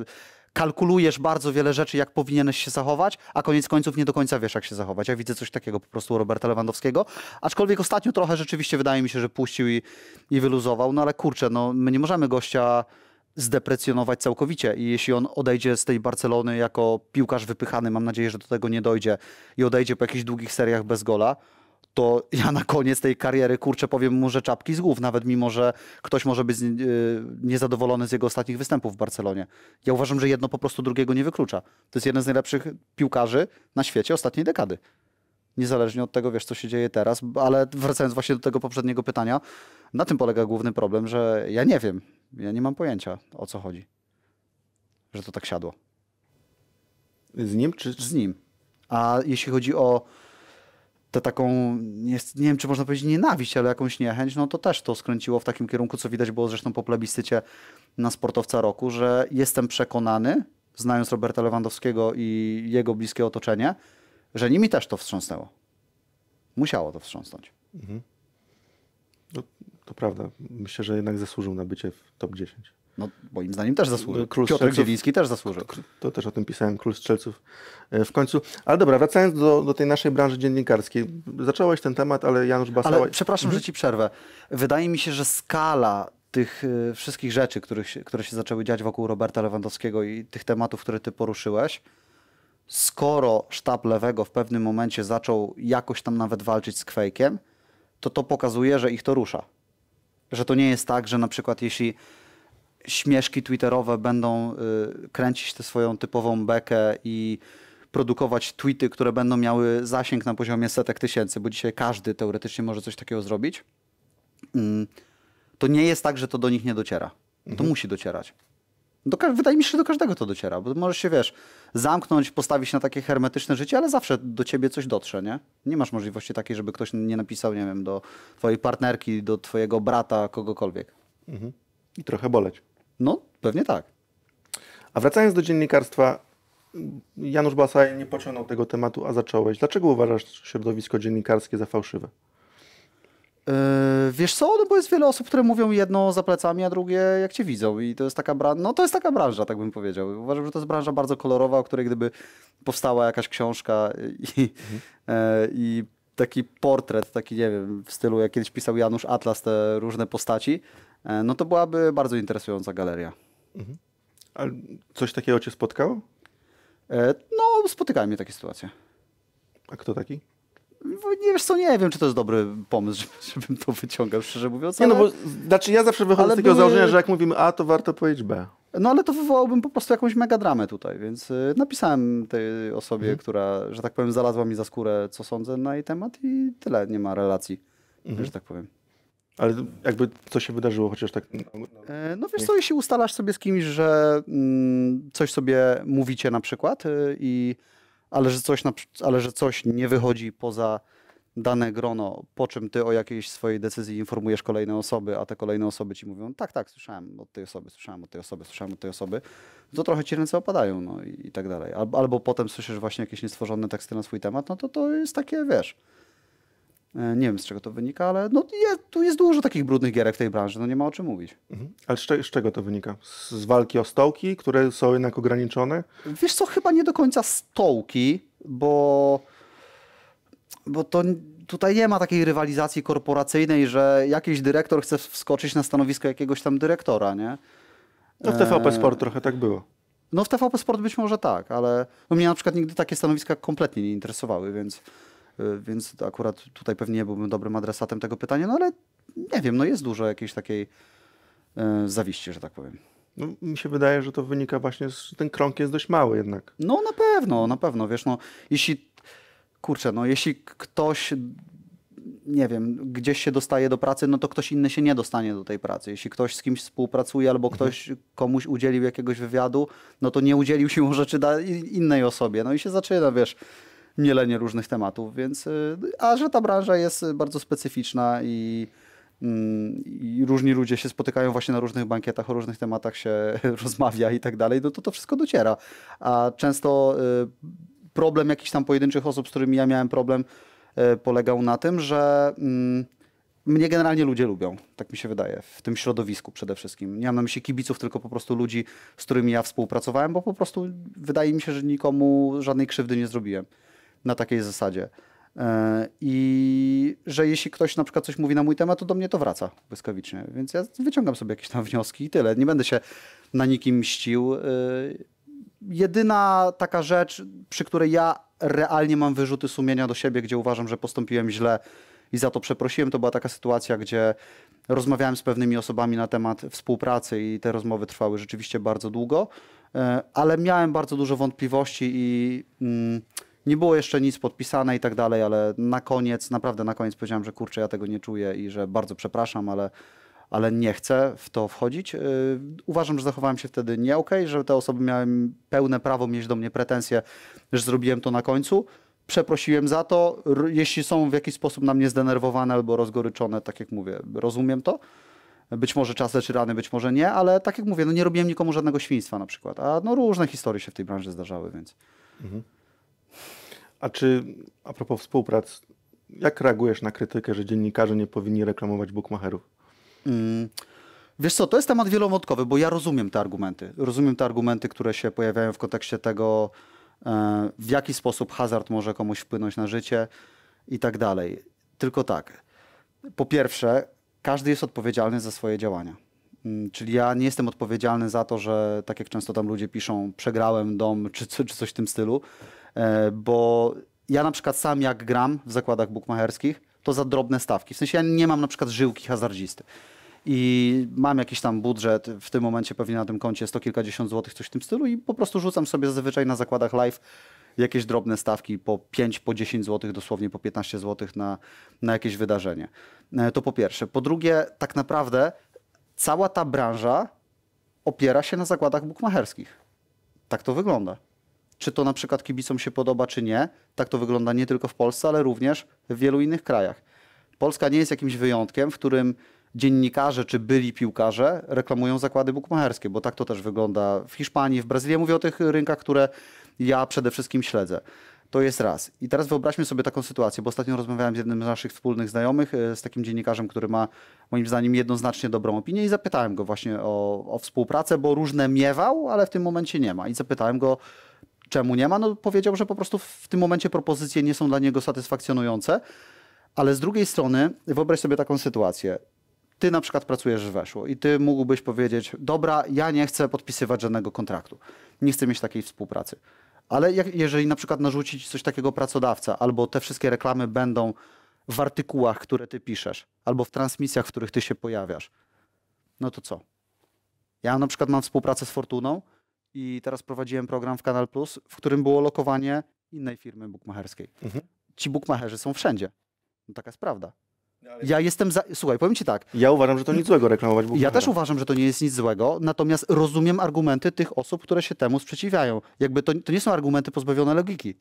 kalkulujesz bardzo wiele rzeczy, jak powinieneś się zachować, a koniec końców nie do końca wiesz, jak się zachować. Ja widzę coś takiego po prostu u Roberta Lewandowskiego. Aczkolwiek ostatnio trochę rzeczywiście wydaje mi się, że puścił i, i wyluzował, no ale kurczę, no, my nie możemy gościa zdeprecjonować całkowicie. I jeśli on odejdzie z tej Barcelony jako piłkarz wypychany, mam nadzieję, że do tego nie dojdzie, i odejdzie po jakichś długich seriach bez gola, to ja na koniec tej kariery, kurczę, powiem mu, że czapki z głów, nawet mimo, że ktoś może być e, niezadowolony z jego ostatnich występów w Barcelonie. Ja uważam, że jedno po prostu drugiego nie wyklucza. To jest jeden z najlepszych piłkarzy na świecie ostatniej dekady. Niezależnie od tego, wiesz, co się dzieje teraz, ale wracając właśnie do tego poprzedniego pytania, na tym polega główny problem, że ja nie wiem, ja nie mam pojęcia, o co chodzi. Że to tak siadło. Z nim czy? Z nim. A jeśli chodzi o tę taką, nie, nie wiem czy można powiedzieć nienawiść, ale jakąś niechęć, no to też to skręciło w takim kierunku, co widać było zresztą po plebiscycie na sportowca roku, że jestem przekonany, znając Roberta Lewandowskiego i jego bliskie otoczenie, że nimi też to wstrząsnęło. Musiało to wstrząsnąć. Mhm. No, to prawda. Myślę, że jednak zasłużył na bycie w top 10. No, moim zdaniem też zasłużył. Król Piotr Zieliński też zasłużył. To, to, też o tym pisałem, Król Strzelców e, w końcu. Ale dobra, wracając do, do tej naszej branży dziennikarskiej. Zacząłeś ten temat, ale Janusz Basała... Ale przepraszam, mhm. że ci przerwę. Wydaje mi się, że skala tych e, wszystkich rzeczy, których, które się zaczęły dziać wokół Roberta Lewandowskiego i tych tematów, które ty poruszyłeś, skoro sztab lewego w pewnym momencie zaczął jakoś tam nawet walczyć z Kwejkiem, to to pokazuje, że ich to rusza. Że to nie jest tak, że na przykład jeśli śmieszki twitterowe będą y, kręcić tę swoją typową bekę i produkować tweety, które będą miały zasięg na poziomie setek tysięcy, bo dzisiaj każdy teoretycznie może coś takiego zrobić, mm, to nie jest tak, że to do nich nie dociera. To mhm. musi docierać. Do, wydaje mi się, że do każdego to dociera, bo możesz się, wiesz, zamknąć, postawić na takie hermetyczne życie, ale zawsze do ciebie coś dotrze, nie? Nie masz możliwości takiej, żeby ktoś nie napisał, nie wiem, do twojej partnerki, do twojego brata, kogokolwiek. Mhm. I trochę boleć. No, pewnie tak. A wracając do dziennikarstwa, Janusz Basaj nie pociągnął tego tematu, a zacząłeś. Dlaczego uważasz środowisko dziennikarskie za fałszywe? Yy, wiesz co, no bo jest wiele osób, które mówią jedno za plecami, a drugie jak cię widzą i to jest taka, bran- no, to jest taka branża, tak bym powiedział. Uważam, że to jest branża bardzo kolorowa, o której gdyby powstała jakaś książka i, mhm. yy, i taki portret, taki nie wiem, w stylu jak kiedyś pisał Janusz Atlas te różne postaci, E, no to byłaby bardzo interesująca galeria. Mhm. A coś takiego cię spotkało? E, no, spotykałem mnie takie sytuacje. A kto taki? Nie wiesz co, nie wiem, czy to jest dobry pomysł, żebym to wyciągał, szczerze mówiąc. Nie, no bo znaczy ja zawsze wychodzę ale z takiego założenia, że jak mówimy A, to warto powiedzieć B. No ale to wywołałbym po prostu jakąś mega dramę tutaj, więc y, napisałem tej osobie, mhm. która, że tak powiem, zalazła mi za skórę, co sądzę na jej temat i tyle, nie ma relacji, mhm. że tak powiem. Ale jakby co się wydarzyło, chociaż tak. E, no wiesz co, jeśli ustalasz sobie z kimś, że mm, coś sobie mówicie na przykład, e, i, ale, że coś na, ale że coś nie wychodzi poza dane grono, po czym ty o jakiejś swojej decyzji informujesz kolejne osoby, a te kolejne osoby ci mówią, tak, tak, słyszałem od tej osoby, słyszałem od tej osoby, słyszałem od tej osoby, to trochę ci ręce opadają, no i, i tak dalej. Albo, albo potem słyszysz właśnie jakieś niestworzone teksty na swój temat, no to to jest takie, wiesz E, nie wiem, z czego to wynika, ale no, jest, tu jest dużo takich brudnych gierek w tej branży, no nie ma o czym mówić. Mhm. Ale z, z, czego to wynika? Z walki o stołki, które są jednak ograniczone? Wiesz co, chyba nie do końca stołki, bo, bo to tutaj nie ma takiej rywalizacji korporacyjnej, że jakiś dyrektor chce wskoczyć na stanowisko jakiegoś tam dyrektora, nie? No w TVP e, Sport trochę tak było. No w TVP Sport być może tak, ale no mnie na przykład nigdy takie stanowiska kompletnie nie interesowały, więc... Y, więc akurat tutaj pewnie nie byłbym dobrym adresatem tego pytania, no ale nie wiem, no jest dużo jakiejś takiej y, zawiści, że tak powiem. No, mi się wydaje, że to wynika właśnie, z, ten krąg jest dość mały jednak. No na pewno, na pewno, wiesz, no jeśli, kurczę, no jeśli ktoś, nie wiem, gdzieś się dostaje do pracy, no to ktoś inny się nie dostanie do tej pracy. Jeśli ktoś z kimś współpracuje albo mhm. ktoś komuś udzielił jakiegoś wywiadu, no to nie udzielił się rzeczy innej osobie, no i się zaczyna, wiesz, mielenie różnych tematów, więc y, a że ta branża jest bardzo specyficzna i, mm, i różni ludzie się spotykają właśnie na różnych bankietach, o różnych tematach się rozmawia i tak dalej, no to to wszystko dociera. A często y, problem jakichś tam pojedynczych osób, z którymi ja miałem problem, y, polegał na tym, że mm, mnie generalnie ludzie lubią, tak mi się wydaje, w tym środowisku przede wszystkim. Nie mam na myśli kibiców, tylko po prostu ludzi, z którymi ja współpracowałem, bo po prostu wydaje mi się, że nikomu żadnej krzywdy nie zrobiłem na takiej zasadzie. E, I że jeśli ktoś na przykład coś mówi na mój temat, to do mnie to wraca błyskawicznie. Więc ja wyciągam sobie jakieś tam wnioski i tyle. Nie będę się na nikim mścił. E, jedyna taka rzecz, przy której ja realnie mam wyrzuty sumienia do siebie, gdzie uważam, że postąpiłem źle i za to przeprosiłem, to była taka sytuacja, gdzie rozmawiałem z pewnymi osobami na temat współpracy i te rozmowy trwały rzeczywiście bardzo długo, e, ale miałem bardzo dużo wątpliwości i. Mm, nie było jeszcze nic podpisane i tak dalej, ale na koniec, naprawdę na koniec powiedziałem, że kurczę, ja tego nie czuję i że bardzo przepraszam, ale, ale nie chcę w to wchodzić. Yy, uważam, że zachowałem się wtedy nie okej, okay, że te osoby miały pełne prawo mieć do mnie pretensje, że zrobiłem to na końcu. Przeprosiłem za to. Jeśli są w jakiś sposób na mnie zdenerwowane albo rozgoryczone, tak jak mówię, rozumiem to. Być może czas leczy rany, być może nie, ale tak jak mówię, no nie robiłem nikomu żadnego świństwa na przykład. A no różne historie się w tej branży zdarzały, więc... Mhm. A czy, a propos współprac, jak reagujesz na krytykę, że dziennikarze nie powinni reklamować bookmacherów? Mm. Wiesz co, to jest temat wielowątkowy, bo ja rozumiem te argumenty. Rozumiem te argumenty, które się pojawiają w kontekście tego, e, w jaki sposób hazard może komuś wpłynąć na życie i tak dalej. Tylko tak. Po pierwsze, każdy jest odpowiedzialny za swoje działania. Mm, czyli ja nie jestem odpowiedzialny za to, że tak jak często tam ludzie piszą, przegrałem dom czy, czy coś w tym stylu. E, bo ja na przykład sam jak gram w zakładach bukmacherskich, to za drobne stawki. W sensie ja nie mam na przykład żyłki hazardzisty. I mam jakiś tam budżet, w tym momencie pewnie na tym koncie sto kilkadziesiąt złotych, coś w tym stylu i po prostu rzucam sobie zazwyczaj na zakładach live jakieś drobne stawki po 5, po 10 zł, dosłownie po 15 zł na, na jakieś wydarzenie. E, to po pierwsze. Po drugie, tak naprawdę cała ta branża opiera się na zakładach bukmacherskich. Tak to wygląda czy to na przykład kibicom się podoba, czy nie. Tak to wygląda nie tylko w Polsce, ale również w wielu innych krajach. Polska nie jest jakimś wyjątkiem, w którym dziennikarze czy byli piłkarze reklamują zakłady bukmacherskie, bo tak to też wygląda w Hiszpanii, w Brazylii. Mówię o tych rynkach, które ja przede wszystkim śledzę. To jest raz. I teraz wyobraźmy sobie taką sytuację, bo ostatnio rozmawiałem z jednym z naszych wspólnych znajomych, e, z takim dziennikarzem, który ma moim zdaniem jednoznacznie dobrą opinię i zapytałem go właśnie o, o współpracę, bo różne miewał, ale w tym momencie nie ma. I zapytałem go, Czemu nie ma? No powiedział, że po prostu w tym momencie propozycje nie są dla niego satysfakcjonujące, ale z drugiej strony wyobraź sobie taką sytuację. Ty na przykład pracujesz w Weszło i ty mógłbyś powiedzieć, dobra, ja nie chcę podpisywać żadnego kontraktu, nie chcę mieć takiej współpracy. Ale jak, jeżeli na przykład narzucić coś takiego pracodawca, albo te wszystkie reklamy będą w artykułach, które ty piszesz, albo w transmisjach, w których ty się pojawiasz, no to co? Ja na przykład mam współpracę z Fortuną, i teraz prowadziłem program w Kanal Plus, w którym było lokowanie innej firmy bukmacherskiej. Mhm. Ci bukmacherzy są wszędzie. No, taka jest prawda. No, ja jestem za... Słuchaj, powiem ci tak. Ja uważam, że to nic złego reklamować Bukmachera. Ja też uważam, że to nie jest nic złego, natomiast rozumiem argumenty tych osób, które się temu sprzeciwiają. Jakby to, to nie są argumenty pozbawione logiki.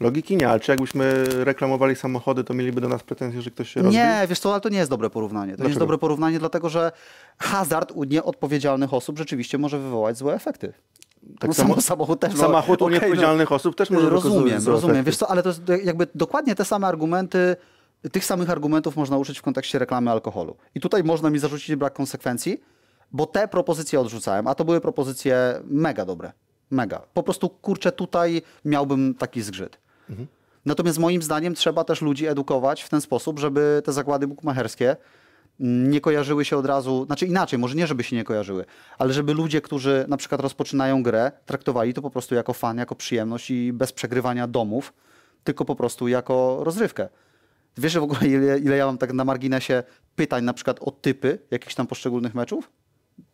Logiki nie, ale czy jakbyśmy reklamowali samochody, to mieliby do nas pretensje, że ktoś się rozbił? Nie, wiesz co, ale to nie jest dobre porównanie. To Dlaczego? nie jest dobre porównanie, dlatego że hazard u nieodpowiedzialnych osób rzeczywiście może wywołać złe efekty. Tak no, samo, samochód też no, Samochód u no. nieodpowiedzialnych no, osób też może Rozumiem, rozumiem. Wiesz co, ale to jest jakby dokładnie te same argumenty, tych samych argumentów można użyć w kontekście reklamy alkoholu. I tutaj można mi zarzucić brak konsekwencji, bo te propozycje odrzucałem, a to były propozycje mega dobre. Mega. Po prostu kurczę, tutaj miałbym taki zgrzyt. Natomiast moim zdaniem trzeba też ludzi edukować w ten sposób, żeby te zakłady bukmacherskie nie kojarzyły się od razu, znaczy inaczej, może nie żeby się nie kojarzyły, ale żeby ludzie, którzy na przykład rozpoczynają grę, traktowali to po prostu jako fan, jako przyjemność i bez przegrywania domów, tylko po prostu jako rozrywkę. Wiesz w ogóle, ile, ile ja mam tak na marginesie pytań na przykład o typy jakichś tam poszczególnych meczów?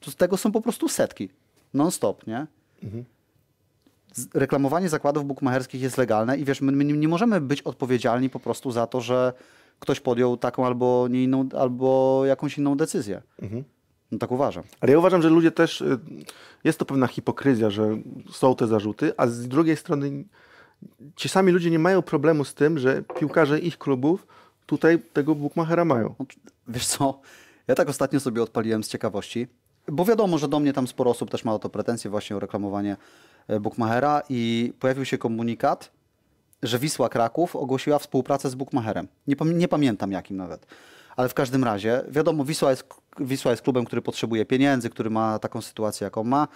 To z tego są po prostu setki. Non stop, nie? Mhm reklamowanie zakładów bukmacherskich jest legalne i wiesz, my, my nie możemy być odpowiedzialni po prostu za to, że ktoś podjął taką albo nie inną, albo jakąś inną decyzję. Mhm. No tak uważam. Ale ja uważam, że ludzie też, y, jest to pewna hipokryzja, że są te zarzuty, a z drugiej strony ci sami ludzie nie mają problemu z tym, że piłkarze ich klubów tutaj tego Bukmachera mają. No, wiesz co, ja tak ostatnio sobie odpaliłem z ciekawości, bo wiadomo, że do mnie tam sporo osób też ma o to pretensje właśnie o reklamowanie E, Bukmachera i pojawił się komunikat, że Wisła Kraków ogłosiła współpracę z Bukmacherem. Nie, nie pamiętam jakim nawet. Ale w każdym razie, wiadomo, Wisła jest, Wisła jest klubem, który potrzebuje pieniędzy, który ma taką sytuację, jaką ma.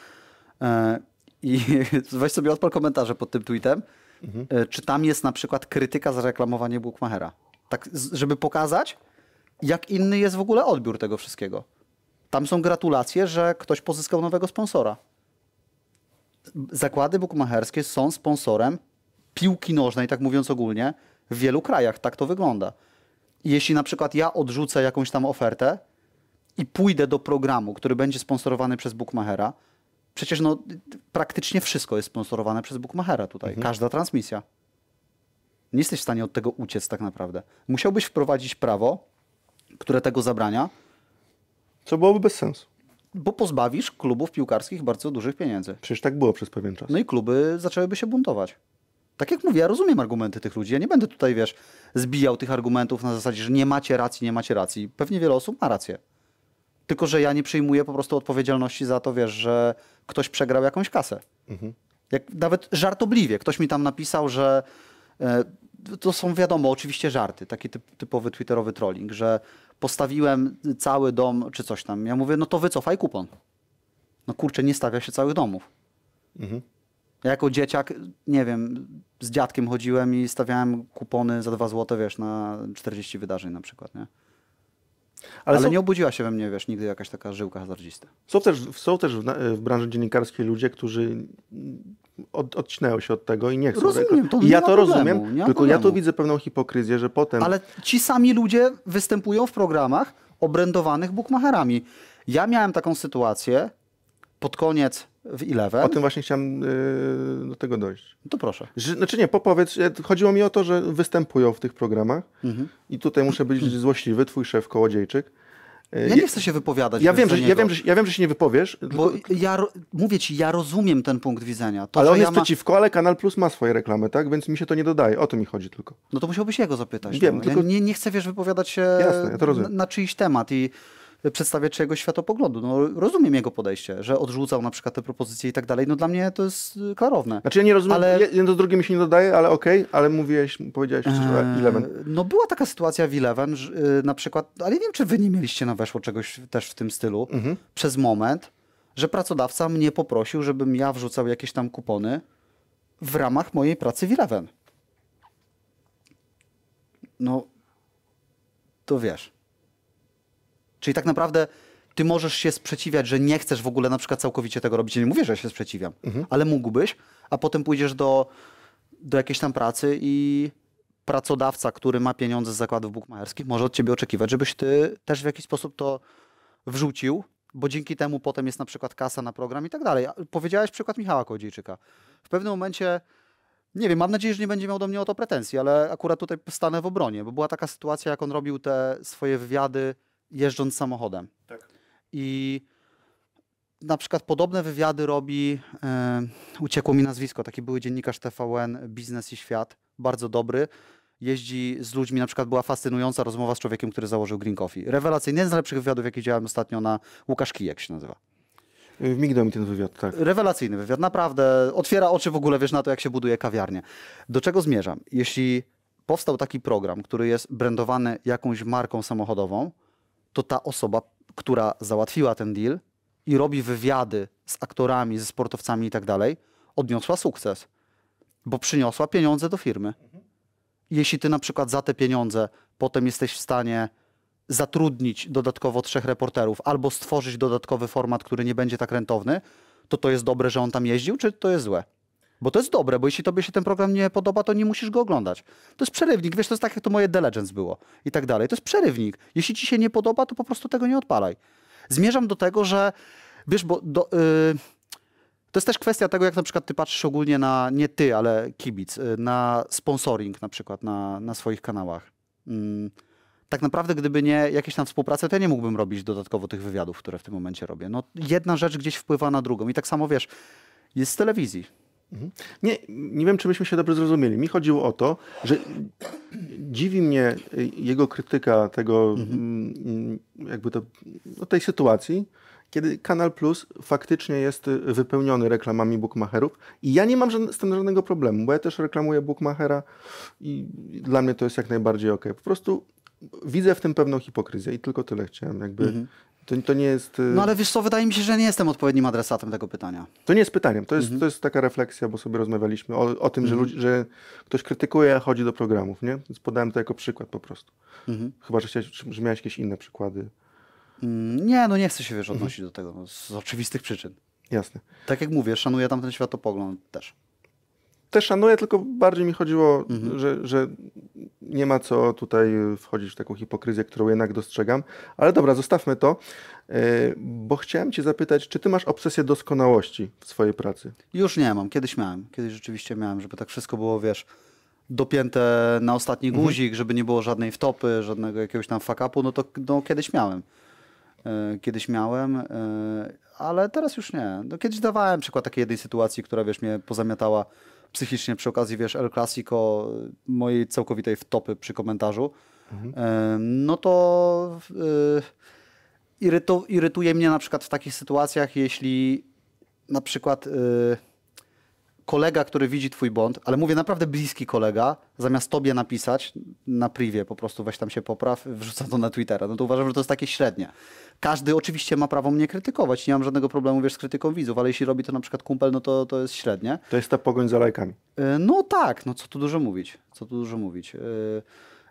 E, I weź sobie odpal komentarze pod tym tweetem. Mhm. E, czy tam jest na przykład krytyka za reklamowanie Bukmachera? Tak, żeby pokazać, jak inny jest w ogóle odbiór tego wszystkiego. Tam są gratulacje, że ktoś pozyskał nowego sponsora zakłady bukmacherskie są sponsorem piłki nożnej, tak mówiąc ogólnie, w wielu krajach. Tak to wygląda. Jeśli na przykład ja odrzucę jakąś tam ofertę i pójdę do programu, który będzie sponsorowany przez bukmachera, przecież no, praktycznie wszystko jest sponsorowane przez bukmachera tutaj. Mhm. Każda transmisja. Nie jesteś w stanie od tego uciec tak naprawdę. Musiałbyś wprowadzić prawo, które tego zabrania. Co byłoby bez sensu bo pozbawisz klubów piłkarskich bardzo dużych pieniędzy. Przecież tak było przez pewien czas. No i kluby zaczęłyby się buntować. Tak jak mówię, ja rozumiem argumenty tych ludzi. Ja nie będę tutaj, wiesz, zbijał tych argumentów na zasadzie, że nie macie racji, nie macie racji. Pewnie wiele osób ma rację. Tylko, że ja nie przyjmuję po prostu odpowiedzialności za to, wiesz, że ktoś przegrał jakąś kasę. Mhm. Jak nawet żartobliwie. Ktoś mi tam napisał, że e, to są wiadomo, oczywiście żarty, taki typ, typowy twitterowy trolling, że postawiłem cały dom czy coś tam. Ja mówię, no to wycofaj kupon. No kurczę, nie stawia się całych domów. Mhm. Ja jako dzieciak, nie wiem, z dziadkiem chodziłem i stawiałem kupony za 2 złote, wiesz, na 40 wydarzeń na przykład, nie? Ale, Ale są... nie obudziła się we mnie, wiesz, nigdy jakaś taka żyłka hazardzista. Są też, są też w, w branży dziennikarskiej ludzie, którzy od, się od tego i nie chcą. Rozumiem, to nie ja to problemu, rozumiem, tylko problemu. ja tu widzę pewną hipokryzję, że potem... Ale ci sami ludzie występują w programach obrędowanych bukmacherami. Ja miałem taką sytuację pod koniec w Eleven. O tym właśnie chciałem yy, do tego dojść. To proszę. Że, znaczy nie, popowiedz, e, chodziło mi o to, że występują w tych programach mhm. i tutaj muszę być złośliwy, twój szef Kołodziejczyk, ja nie chcę się wypowiadać. Ja wiem, że, ja, wiem, że, ja wiem, że się nie wypowiesz. Bo tylko... ja, mówię ci, ja rozumiem ten punkt widzenia. To, ale on jest ja ma... przeciwko, ale Kanal Plus ma swoje reklamy, tak? Więc mi się to nie dodaje. O to mi chodzi tylko. No to musiałbyś jego zapytać. Wiem, no. tylko... ja nie, nie chcę, wiesz, wypowiadać się Jasne, ja na, na czyjś temat i przedstawiać czyjegoś światopoglądu. No, rozumiem jego podejście, że odrzucał na przykład te propozycje i tak dalej. No dla mnie to jest y, klarowne. Znaczy ja nie rozumiem, ale... jedno do drugiego mi się nie dodaje, ale okej, okay, ale mówiłeś, powiedziałeś eee, w Eleven. No była taka sytuacja w Eleven że, y, na przykład, ale nie wiem, czy wy nie mieliście na weszło czegoś też w tym stylu mhm. przez moment, że pracodawca mnie poprosił, żebym ja wrzucał jakieś tam kupony w ramach mojej pracy w Eleven. No, to wiesz. Czyli tak naprawdę ty możesz się sprzeciwiać, że nie chcesz w ogóle na przykład całkowicie tego robić. Nie mówię, że się sprzeciwiam, mhm. ale mógłbyś, a potem pójdziesz do, do jakiejś tam pracy i pracodawca, który ma pieniądze z zakładów bukmacherskich, może od ciebie oczekiwać, żebyś ty też w jakiś sposób to wrzucił, bo dzięki temu potem jest na przykład kasa na program i tak dalej. Powiedziałeś przykład Michała Kołodziejczyka. W pewnym momencie, nie wiem, mam nadzieję, że nie będzie miał do mnie o to pretensji, ale akurat tutaj stanę w obronie, bo była taka sytuacja, jak on robił te swoje wywiady jeżdżąc samochodem. Tak. I na przykład podobne wywiady robi, e, uciekło mi nazwisko, taki były dziennikarz TVN Biznes i Świat, bardzo dobry. Jeździ z ludźmi, na przykład była fascynująca rozmowa z człowiekiem, który założył Green Coffee. Rewelacyjny, jeden z najlepszych wywiadów, jaki działałem ostatnio na Łukasz Kijek się nazywa. Y, Migdał mi ten wywiad, tak. Rewelacyjny wywiad, naprawdę. Otwiera oczy w ogóle, wiesz, na to, jak się buduje kawiarnie. Do czego zmierzam? Jeśli powstał taki program, który jest brandowany jakąś marką samochodową, to ta osoba, która załatwiła ten deal i robi wywiady z aktorami, ze sportowcami i tak dalej, odniosła sukces, bo przyniosła pieniądze do firmy. Mhm. Jeśli ty na przykład za te pieniądze potem jesteś w stanie zatrudnić dodatkowo trzech reporterów albo stworzyć dodatkowy format, który nie będzie tak rentowny, to to jest dobre, że on tam jeździł, czy to jest złe? Bo to jest dobre, bo jeśli tobie się ten program nie podoba, to nie musisz go oglądać. To jest przerywnik, wiesz, to jest tak jak to moje Diligence było i tak dalej. To jest przerywnik. Jeśli ci się nie podoba, to po prostu tego nie odpalaj. Zmierzam do tego, że wiesz, bo do, yy, to jest też kwestia tego, jak na przykład ty patrzysz ogólnie na, nie ty, ale kibic, y, na sponsoring na przykład na, na swoich kanałach. Yy tak naprawdę, gdyby nie jakieś tam współprace, to ja nie mógłbym robić dodatkowo tych wywiadów, które w tym momencie robię. No, jedna rzecz gdzieś wpływa na drugą. I tak samo wiesz, jest z telewizji. Mhm. Nie, nie wiem, czy myśmy się dobrze zrozumieli. Mi chodziło o to, że dziwi mnie y, jego krytyka tego, mhm. Mm, jakby to, no tej sytuacji, kiedy Kanal Plus faktycznie jest y, wypełniony reklamami bookmacherów i ja nie mam żadne, z tym żadnego problemu, bo ja też reklamuję bookmachera i dla mnie to jest jak najbardziej ok. Po prostu widzę w tym pewną hipokryzję i tylko tyle chciałem jakby mhm. To, to, nie jest. Y, no ale wiesz co, wydaje mi się, że nie jestem odpowiednim adresatem tego pytania. To nie jest pytaniem, to jest, mhm. to jest taka refleksja, bo sobie rozmawialiśmy o, o tym, mhm. że, ludzi, że ktoś krytykuje, a chodzi do programów, nie? Więc podałem to jako przykład po prostu. Mhm. Chyba, że, chciałeś, że miałeś jakieś inne przykłady. Mm, nie, no nie chcę się wiesz odnosić mhm. do tego no, z oczywistych przyczyn. Jasne. Tak jak mówię, szanuję tamten światopogląd też też szanuję, tylko bardziej mi chodziło, mhm. że, że nie ma co tutaj wchodzić w taką hipokryzję, którą jednak dostrzegam. Ale dobra, zostawmy to, e, bo chciałem Cię zapytać, czy Ty masz obsesję doskonałości w swojej pracy? Już nie mam, kiedyś miałem. Kiedyś rzeczywiście miałem, żeby tak wszystko było, wiesz, dopięte na ostatni mhm. guzik, mhm. żeby nie było żadnej wtopy, żadnego jakiegoś tam fuck-upu, no to no, kiedyś miałem. E, kiedyś miałem, e, ale teraz już nie. No, kiedyś dawałem przykład takiej jednej sytuacji, która wiesz, mnie pozamiatała psychicznie przy okazji, wiesz, El Clasico, y, mojej całkowitej wtopy przy komentarzu, mhm. E, no to y, irytu, irytuje mnie na przykład w takich sytuacjach, jeśli na przykład y, kolega, który widzi twój błąd, ale mówię naprawdę bliski kolega, zamiast tobie napisać na privie, po prostu weź tam się popraw, wrzuca to na Twittera, no to uważam, że to jest takie średnie. Każdy oczywiście ma prawo mnie krytykować, nie mam żadnego problemu, wiesz, z krytyką widzów, ale jeśli robi to na przykład kumpel, no to, to jest średnie. To jest ta pogoń za lajkami. Y, no tak, no co tu dużo mówić, co tu dużo mówić. Y,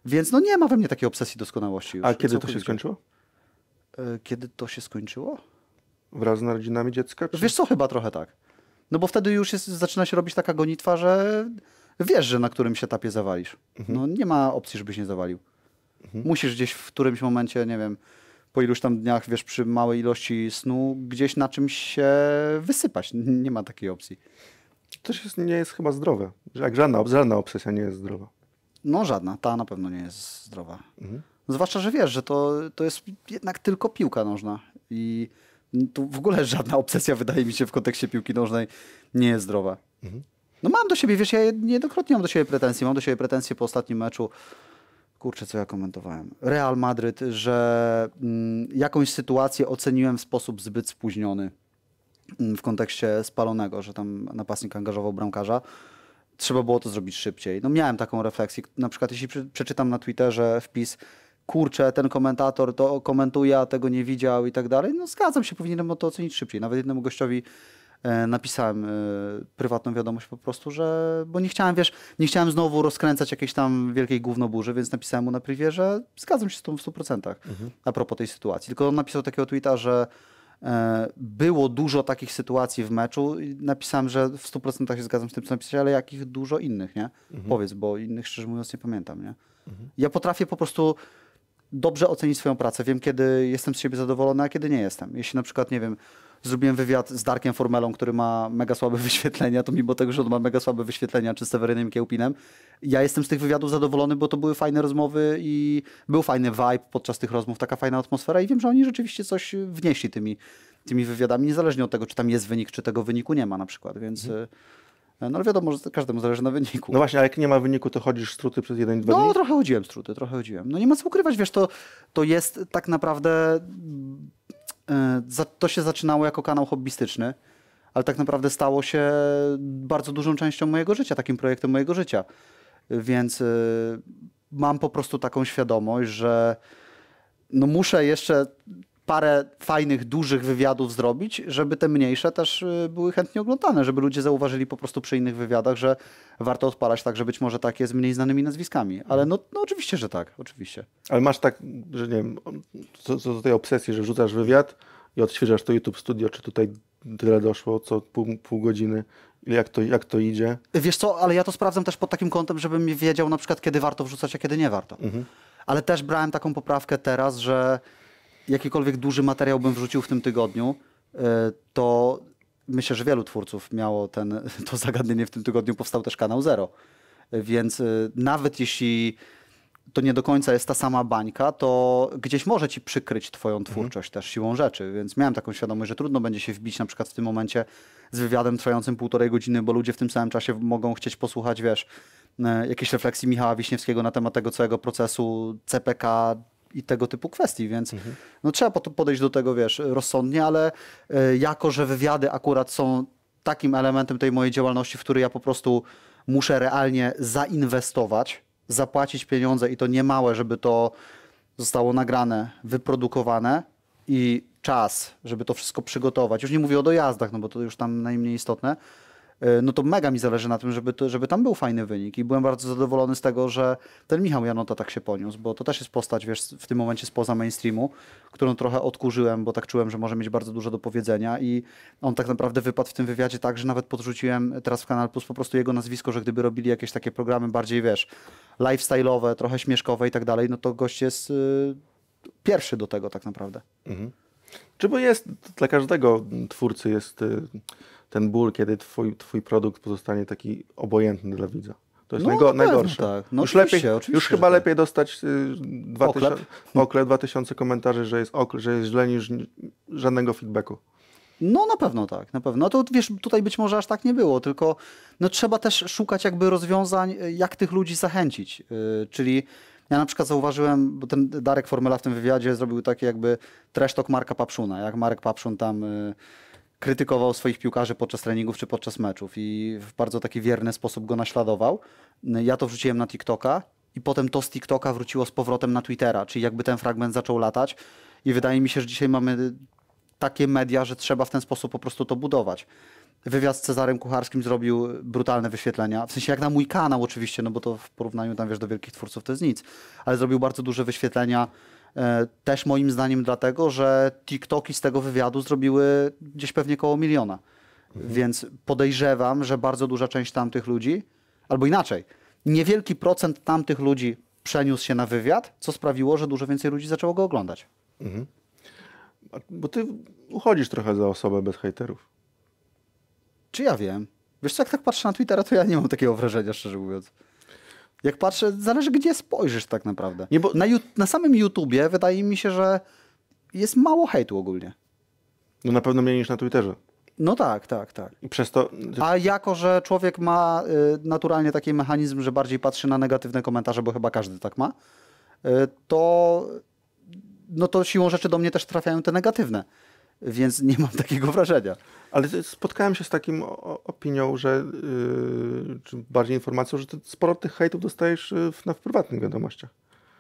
więc no nie ma we mnie takiej obsesji doskonałości już. A kiedy to się skończyło? Y, kiedy to się skończyło? Wraz z narodzinami dziecka? Czy... Wiesz co, chyba trochę tak. No bo wtedy już jest, zaczyna się robić taka gonitwa, że wiesz, że na którymś etapie zawalisz. Mhm. No nie ma opcji, żebyś nie zawalił. Mhm. Musisz gdzieś w którymś momencie, nie wiem, po iluś tam dniach, wiesz, przy małej ilości snu, gdzieś na czymś się wysypać. Nie ma takiej opcji. To też jest, nie jest chyba zdrowe. Jak żadna, żadna obsesja nie jest zdrowa. No żadna, ta na pewno nie jest zdrowa. Mhm. Zwłaszcza, że wiesz, że to, to jest jednak tylko piłka nożna. I tu w ogóle żadna obsesja, wydaje mi się, w kontekście piłki nożnej nie jest zdrowa. Mhm. No mam do siebie, wiesz, ja niejednokrotnie mam do siebie pretensje. Mam do siebie pretensje po ostatnim meczu. Kurczę, co ja komentowałem. Real Madryt, że mm, jakąś sytuację oceniłem w sposób zbyt spóźniony mm, w kontekście spalonego, że tam napastnik angażował bramkarza. Trzeba było to zrobić szybciej. No miałem taką refleksję. Na przykład jeśli przeczytam na Twitterze wpis kurczę, ten komentator to komentuje, a tego nie widział i tak dalej. No zgadzam się, powinienem to ocenić szybciej. Nawet jednemu gościowi e, napisałem e, prywatną wiadomość po prostu, że, bo nie chciałem, wiesz, nie chciałem znowu rozkręcać jakiejś tam wielkiej gównoburzy, więc napisałem mu na privie, że zgadzam się z tą w 100% mhm. a propos tej sytuacji. Tylko on napisał takiego tweeta, że e, było dużo takich sytuacji w meczu. Napisałem, że w 100% się zgadzam z tym, co napisałeś, ale jakich dużo innych, nie? Mhm. Powiedz, bo innych szczerze mówiąc nie pamiętam, nie? Mhm. Ja potrafię po prostu dobrze ocenić swoją pracę. Wiem, kiedy jestem z siebie zadowolony, a kiedy nie jestem. Jeśli na przykład, nie wiem, zrobiłem wywiad z Darkiem Formelą, który ma mega słabe wyświetlenia, to mimo tego, że on ma mega słabe wyświetlenia, czy z Sewerynem Kiełpinem, ja jestem z tych wywiadów zadowolony, bo to były fajne rozmowy i był fajny vibe podczas tych rozmów, taka fajna atmosfera i wiem, że oni rzeczywiście coś wnieśli tymi, tymi wywiadami, niezależnie od tego, czy tam jest wynik, czy tego wyniku nie ma na przykład, więc... Mhm. No ale wiadomo, że każdemu zależy na wyniku. No właśnie, a jak nie ma wyniku, to chodzisz struty przez jeden, dwa no, dni. No trochę chodziłem struty, trochę chodziłem. No nie ma co ukrywać, wiesz, to, to jest tak naprawdę... Yy, to się zaczynało jako kanał hobbystyczny ale tak naprawdę stało się bardzo dużą częścią mojego życia, takim projektem mojego życia. Więc e, mam po prostu taką świadomość, że no muszę jeszcze parę fajnych, dużych wywiadów zrobić, żeby te mniejsze też y, były chętnie oglądane, żeby ludzie zauważyli po prostu przy innych wywiadach, że warto odpalać także być może takie z mniej znanymi nazwiskami. Ale mhm. no, no oczywiście, że tak, oczywiście. Ale masz tak, że nie wiem, co, co do tej obsesji, że rzucasz wywiad i odświeżasz to YouTube Studio, czy tutaj tyle doszło, co pół, pół godziny jak to, jak to idzie. Wiesz co, ale ja to sprawdzam też pod takim kątem, żebym wiedział na przykład, kiedy warto wrzucać, a kiedy nie warto. Mhm. Ale też brałem taką poprawkę teraz, że jakikolwiek duży materiał bym wrzucił w tym tygodniu, e, to myślę, że wielu twórców miało ten, to zagadnienie w tym tygodniu. Powstał też kanał Zero. E, więc e, nawet jeśli to nie do końca jest ta sama bańka, to gdzieś może ci przykryć twoją mhm. twórczość mhm. też siłą rzeczy. Więc miałem taką świadomość, że trudno będzie się wbić na przykład w tym momencie z wywiadem trwającym półtorej godziny, bo ludzie w tym samym czasie mogą chcieć posłuchać, wiesz, jakiejś refleksji Michała Wiśniewskiego na temat tego całego procesu CPK, i tego typu kwestii, więc mhm. no, trzeba podejść do tego, wiesz, rozsądnie, ale e, jako, że wywiady akurat są takim elementem tej mojej działalności, w który ja po prostu muszę realnie zainwestować, zapłacić pieniądze i to niemałe, żeby to zostało nagrane, wyprodukowane i czas, żeby to wszystko przygotować. Już nie mówię o dojazdach, no bo to już tam najmniej istotne, E, no to mega mi zależy na tym, żeby, to, żeby tam był fajny wynik. I byłem bardzo zadowolony z tego, że ten Michał Janota tak się poniósł, bo to też jest postać, wiesz, w tym momencie spoza mainstreamu, którą trochę odkurzyłem, bo tak czułem, że może mieć bardzo dużo do powiedzenia. I on tak naprawdę wypadł w tym wywiadzie tak, że nawet podrzuciłem teraz w Kanal Plus po prostu jego nazwisko, że gdyby robili jakieś takie programy bardziej, wiesz, lifestyle'owe, trochę śmieszkowe i tak dalej, no to gość jest yy, pierwszy do tego tak naprawdę. Mhm. Czy bo jest, dla każdego twórcy jest... Yy ten ból, kiedy twój, twój produkt pozostanie taki obojętny dla widza. To jest no, najgo, najgorsze. Tak. No, już lepiej, już chyba tak. lepiej dostać y, dwa oklep. 2000 komentarzy, że jest, okl, że jest źle niż żadnego feedbacku. No na pewno tak, na pewno. No to wiesz, tutaj być może aż tak nie było, tylko no, trzeba też szukać jakby rozwiązań, y, jak tych ludzi zachęcić. Y, czyli ja na przykład zauważyłem, bo ten Darek Formela w tym wywiadzie zrobił takie jakby trash talk Marka Papszuna, jak Marek Papszun tam... Y, krytykował swoich piłkarzy podczas treningów czy podczas meczów i w bardzo taki wierny sposób go naśladował. Ja to wrzuciłem na TikToka i potem to z TikToka wróciło z powrotem na Twittera, czyli jakby ten fragment zaczął latać i wydaje mi się, że dzisiaj mamy takie media, że trzeba w ten sposób po prostu to budować. Wywiad z Cezarem Kucharskim zrobił brutalne wyświetlenia. W sensie jak na mój kanał oczywiście, no bo to w porównaniu tam wiesz do wielkich twórców to jest nic, ale zrobił bardzo duże wyświetlenia E, też moim zdaniem dlatego, że TikToki z tego wywiadu zrobiły gdzieś pewnie koło miliona. Mhm. Więc podejrzewam, że bardzo duża część tamtych ludzi, albo inaczej, niewielki procent tamtych ludzi przeniósł się na wywiad, co sprawiło, że dużo więcej ludzi zaczęło go oglądać. Mhm. Bo ty uchodzisz trochę za osobę bez hejterów. Czy ja wiem? Wiesz co, jak tak patrzę na Twittera, to ja nie mam takiego wrażenia, szczerze mówiąc. Jak patrzę, zależy gdzie spojrzysz tak naprawdę. Nie, bo na, na samym YouTubie wydaje mi się, że jest mało hejtu ogólnie. No na pewno mniej niż na Twitterze. No tak, tak, tak. I przez to... A jako, że człowiek ma y, naturalnie taki mechanizm, że bardziej patrzy na negatywne komentarze, bo chyba każdy tak ma, y, to no to siłą rzeczy do mnie też trafiają te negatywne więc nie mam takiego wrażenia. Ale spotkałem się z takim opinią, że yy, czy bardziej informacją, że sporo tych hejtów dostajesz yy, w, na, w prywatnych wiadomościach.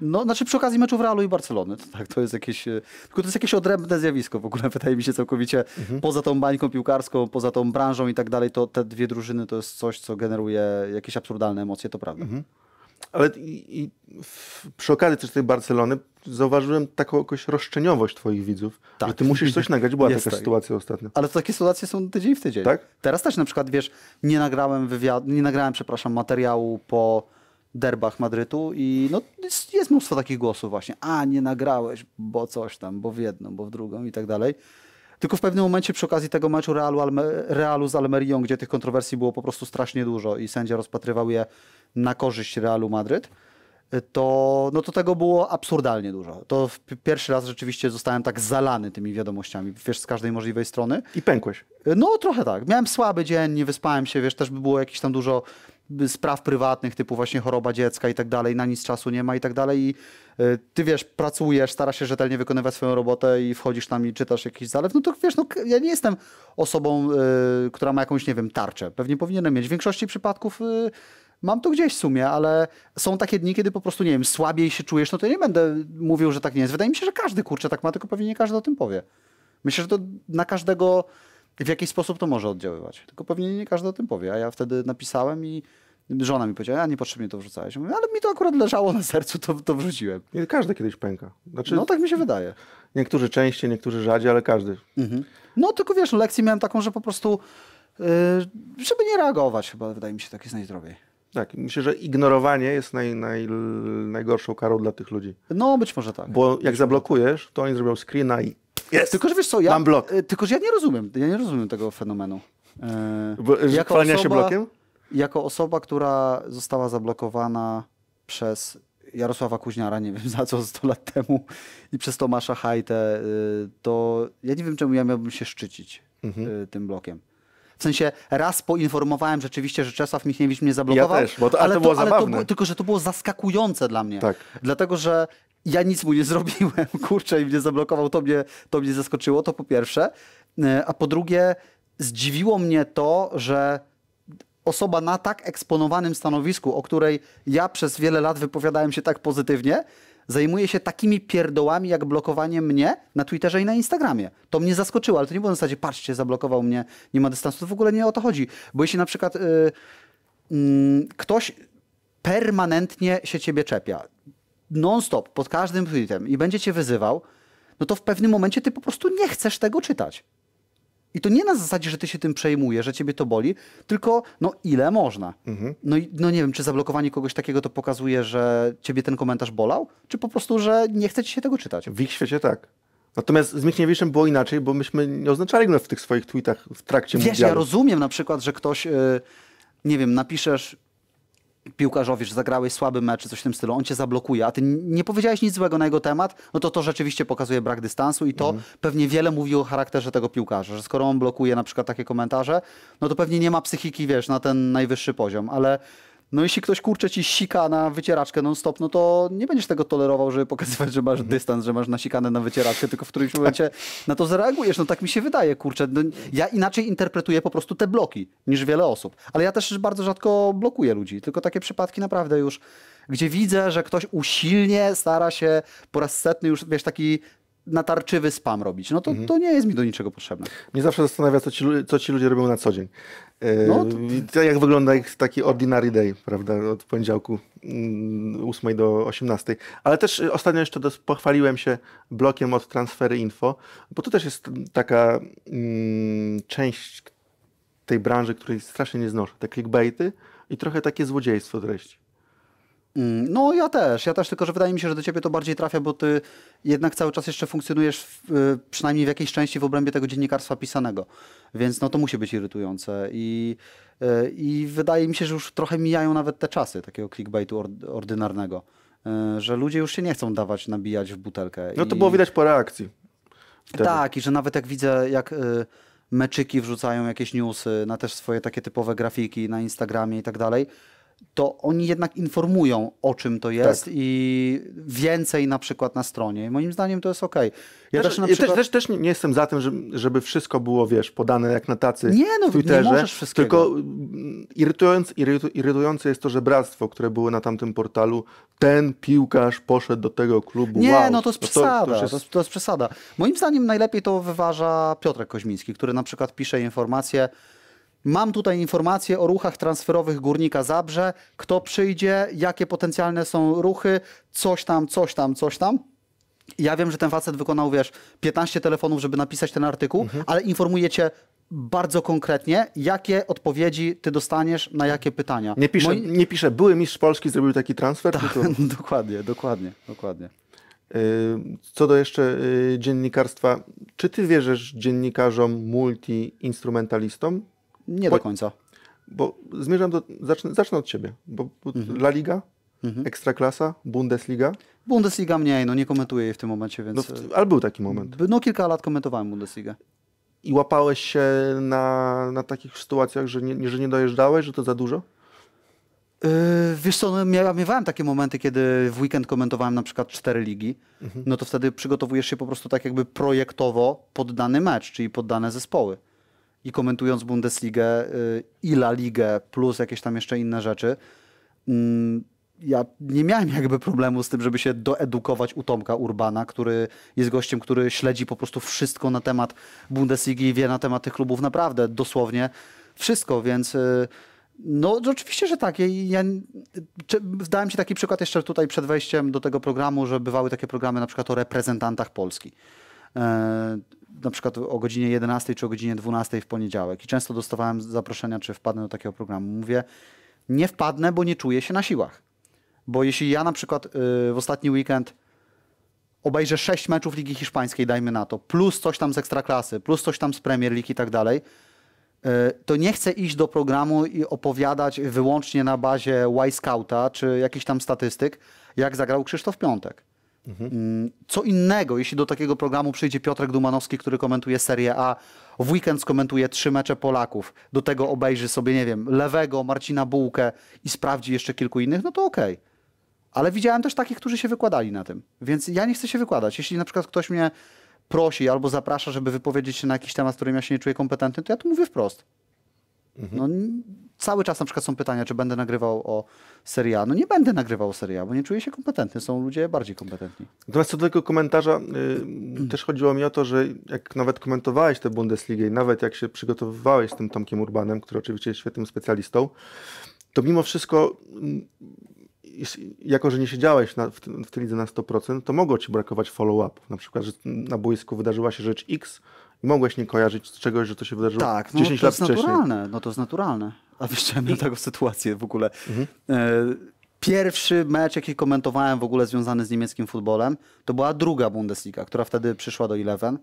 No, znaczy przy okazji meczów Realu i Barcelony, to tak, to jest jakieś, yy, tylko to jest jakieś odrębne zjawisko w ogóle, wydaje mi się całkowicie, mhm. poza tą bańką piłkarską, poza tą branżą i tak dalej, to te dwie drużyny to jest coś, co generuje jakieś absurdalne emocje, to prawda. Mhm. Ale i, i w, przy okazji też tej Barcelony zauważyłem taką jakąś roszczeniowość twoich widzów, tak. że ty musisz coś nagrać. Była taka tak. sytuacja ostatnio. Ale to takie sytuacje są tydzień w tydzień. Tak? Teraz też na przykład, wiesz, nie nagrałem nie nagrałem, przepraszam, materiału po derbach Madrytu i no, jest, jest mnóstwo takich głosów właśnie. A, nie nagrałeś, bo coś tam, bo w jedną, bo w drugą i tak dalej. Tylko w pewnym momencie przy okazji tego meczu Realu, Alme, Realu z Almerią, gdzie tych kontrowersji było po prostu strasznie dużo i sędzia rozpatrywał je na korzyść Realu Madryt, to, no to tego było absurdalnie dużo. To pierwszy raz rzeczywiście zostałem tak zalany tymi wiadomościami, wiesz, z każdej możliwej strony. I pękłeś. No trochę tak. Miałem słaby dzień, nie wyspałem się, wiesz, też by było jakieś tam dużo spraw prywatnych, typu właśnie choroba dziecka i tak dalej, na nic czasu nie ma i tak dalej. I e, ty wiesz, pracujesz, starasz się rzetelnie wykonywać swoją robotę i wchodzisz tam i czytasz jakiś zalew, no to wiesz, no, ja nie jestem osobą, y, która ma jakąś, nie wiem, tarczę. Pewnie powinienem mieć. W większości przypadków. Y, mam to gdzieś w sumie, ale są takie dni, kiedy po prostu, nie wiem, słabiej się czujesz, no to ja nie będę mówił, że tak nie jest. Wydaje mi się, że każdy kurczę tak ma, tylko pewnie nie każdy o tym powie. Myślę, że to na każdego w jakiś sposób to może oddziaływać. Tylko pewnie nie każdy o tym powie, a ja wtedy napisałem i Żona mi powiedziała, nie niepotrzebnie to wrzucałeś. Mówię, ale mi to akurat leżało na sercu, to, to wrzuciłem. Nie, każdy kiedyś pęka. Znaczy, no tak mi się wydaje. Niektórzy częściej, niektórzy rzadziej, ale każdy. Mhm. No tylko wiesz, lekcję miałem taką, że po prostu, yy, żeby nie reagować chyba, wydaje mi się, tak jest najzdrowiej. Tak, myślę, że ignorowanie jest naj, naj, najgorszą karą dla tych ludzi. No, być może tak. Bo jak zablokujesz, to oni zrobią screena i jest. Tylko, że wiesz co, ja, Mam blok. Y, tylko, że ja nie rozumiem, ja nie rozumiem tego fenomenu. Yy, Bo, jak osoba... się blokiem? Jako osoba, która została zablokowana przez Jarosława Kuźniara, nie wiem za co 100 lat temu, i przez Tomasza Hajtę, y, to ja nie wiem, czemu ja miałbym się szczycić mhm. Y, tym blokiem. W sensie raz poinformowałem rzeczywiście, że Czesław Michniewicz mnie zablokował. Ja też, bo to, ale, ale to było ale zabawne. To, tylko, że to było zaskakujące dla mnie. Tak. Dlatego, że ja nic mu nie zrobiłem, kurczę, i mnie zablokował, to mnie, to mnie zaskoczyło, to po pierwsze. Y, a po drugie, zdziwiło mnie to, że osoba na tak eksponowanym stanowisku, o której ja przez wiele lat wypowiadałem się tak pozytywnie, zajmuje się takimi pierdołami jak blokowanie mnie na Twitterze i na Instagramie. To mnie zaskoczyło, ale to nie było na zasadzie, patrzcie, zablokował mnie, nie ma dystansu. To w ogóle nie o to chodzi. Bo jeśli na przykład yy, yy, ktoś permanentnie się ciebie czepia, non-stop, pod każdym tweetem i będzie cię wyzywał, no to w pewnym momencie ty po prostu nie chcesz tego czytać. I to nie na zasadzie, że ty się tym przejmujesz, że ciebie to boli, tylko no ile można. Mhm. No i no nie wiem, czy zablokowanie kogoś takiego to pokazuje, że ciebie ten komentarz bolał, czy po prostu, że nie chce ci się tego czytać. W ich świecie tak. Natomiast z Michniewiczem było inaczej, bo myśmy nie oznaczali go w tych swoich tweetach w trakcie Wiesz, mundialu. ja rozumiem na przykład, że ktoś, yy, nie wiem, napiszesz piłkarzowi, że zagrałeś słaby mecz czy coś w tym stylu, on cię zablokuje, a ty nie powiedziałeś nic złego na jego temat, no to to rzeczywiście pokazuje brak dystansu i to mhm. pewnie wiele mówi o charakterze tego piłkarza, że skoro on blokuje na przykład takie komentarze, no to pewnie nie ma psychiki, wiesz, na ten najwyższy poziom, ale no jeśli ktoś kurcze ci sika na wycieraczkę non-stop, no to nie będziesz tego tolerował, żeby pokazywać, że masz dystans, że masz nasikane na wycieraczkę, tylko w którymś momencie na to zareagujesz. No tak mi się wydaje, kurczę. No, ja inaczej interpretuję po prostu te bloki niż wiele osób. Ale ja też bardzo rzadko blokuję ludzi, tylko takie przypadki naprawdę już, gdzie widzę, że ktoś usilnie stara się po raz setny już, wiesz, taki natarczywy spam robić. No to, mhm. to nie jest mi do niczego potrzebne. Mnie zawsze zastanawia, co ci, co ci ludzie robią na co dzień. No, no to... jak wygląda taki ordinary day, prawda, od poniedziałku 8 mm, do 18. Ale też y, ostatnio jeszcze pochwaliłem się blokiem od Transfery Info, bo to też jest taka mm, część tej branży, której strasznie nie znoszę, te clickbaity i trochę takie złodziejstwo treści. Mm, no ja też, ja też, tylko że wydaje mi się, że do ciebie to bardziej trafia, bo ty jednak cały czas jeszcze funkcjonujesz w, y, przynajmniej w jakiejś części w obrębie tego dziennikarstwa pisanego, więc no to musi być irytujące i, y, i wydaje mi się, że już trochę mijają nawet te czasy takiego clickbaitu ordynarnego, y, że ludzie już się nie chcą dawać nabijać w butelkę. No to I... było widać po reakcji. Wtedy. Tak i że nawet jak widzę, jak meczyki wrzucają jakieś newsy na też swoje takie typowe grafiki na Instagramie i tak dalej, to oni jednak informują o czym to tak. jest tak. i więcej na przykład na stronie. I moim zdaniem to jest ok. Ja też, też, przykład... też, też, nie jestem za tym, żeby wszystko było, wiesz, podane jak na tacy nie, no, w Twitterze. Nie możesz wszystkiego. Tylko mm, irytujące, irytujące jest to, że bractwo, które było na tamtym portalu, ten piłkarz poszedł do tego klubu. Nie, wow, no to jest no to, przesada. To, to, jest... to, jest... przesada. Moim zdaniem najlepiej to wyważa Piotrek Koźmiński, który na przykład pisze informacje Mam tutaj informacje o ruchach transferowych Górnika Zabrze. Kto przyjdzie, jakie potencjalne są ruchy, coś tam, coś tam, coś tam. Ja wiem, że ten facet wykonał, wiesz, 15 telefonów, żeby napisać ten artykuł, mhm. ale informujecie bardzo konkretnie, jakie odpowiedzi ty dostaniesz na jakie pytania. Nie piszę, Moi... nie piszę były mistrz Polski zrobił taki transfer. Tak, dokładnie, dokładnie, dokładnie. Y, co do jeszcze y, dziennikarstwa, czy ty wierzysz dziennikarzom multiinstrumentalistom? Nie bo, do końca. Bo zmierzam do. Zacznę, zacznę od ciebie. Bo, mhm. La Liga, mhm. Ekstraklasa, Bundesliga. Bundesliga mniej, no nie komentuję jej w tym momencie, więc. No, ale był taki moment. No kilka lat komentowałem Bundesligę. I łapałeś się na, na takich sytuacjach, że nie, że nie dojeżdżałeś, że to za dużo? Yy, wiesz co, no, miałem takie momenty, kiedy w weekend komentowałem na przykład cztery ligi, mhm. no to wtedy przygotowujesz się po prostu tak jakby projektowo pod dany mecz, czyli pod dane zespoły i komentując Bundesligę y, i La Ligę, plus jakieś tam jeszcze inne rzeczy, mm, ja nie miałem jakby problemu z tym, żeby się doedukować u Tomka Urbana, który jest gościem, który śledzi po prostu wszystko na temat Bundesligi i wie na temat tych klubów naprawdę dosłownie wszystko, więc... Y, no, oczywiście, że tak. Ja, czy, dałem Ci taki przykład jeszcze tutaj przed wejściem do tego programu, że bywały takie programy na przykład o reprezentantach Polski. E, na przykład o godzinie 11 czy o godzinie 12 w poniedziałek i często dostawałem zaproszenia, czy wpadnę do takiego programu. Mówię, nie wpadnę, bo nie czuję się na siłach. Bo jeśli ja na przykład y, w ostatni weekend obejrzę 6 meczów Ligi Hiszpańskiej, dajmy na to, plus coś tam z Ekstraklasy, plus coś tam z Premier League i tak dalej, y, to nie chcę iść do programu i opowiadać wyłącznie na bazie Y-Scouta czy jakichś tam statystyk, jak zagrał Krzysztof Piątek. Mhm. Mm, co innego, jeśli do takiego programu przyjdzie Piotrek Dumanowski, który komentuje Serię A, w weekend skomentuje trzy mecze Polaków, do tego obejrzy sobie, nie wiem, Lewego, Marcina Bułkę i sprawdzi jeszcze kilku innych, no to okej. Okay. Ale widziałem też takich, którzy się wykładali na tym. Więc ja nie chcę się wykładać. Jeśli na przykład ktoś mnie prosi albo zaprasza, żeby wypowiedzieć się na jakiś temat, w którym ja się nie czuję kompetentny, to ja to mówię wprost. Mhm. No, cały czas na przykład są pytania, czy będę nagrywał o seria. No nie będę nagrywał o seria, bo nie czuję się kompetentny. Są ludzie bardziej kompetentni. Natomiast co do tego komentarza, yy, też chodziło mi o to, że jak nawet komentowałeś tę Bundesligę i nawet jak się przygotowywałeś z tym Tomkiem Urbanem, który oczywiście jest świetnym specjalistą, to mimo wszystko mm, jako, że nie siedziałeś na, w, w tej lidze na 100%, to mogło ci brakować follow-up. Na przykład, że na boisku wydarzyła się rzecz X, i mogłeś nie kojarzyć z czegoś, że to się wydarzyło tak, no, 10 lat wcześniej. Tak, to jest naturalne, no to jest naturalne. A wiesz, miałem I... taką sytuację w ogóle. Mhm. E, pierwszy mecz, jaki komentowałem w ogóle związany z niemieckim futbolem, to była druga Bundesliga, która wtedy przyszła do Eleven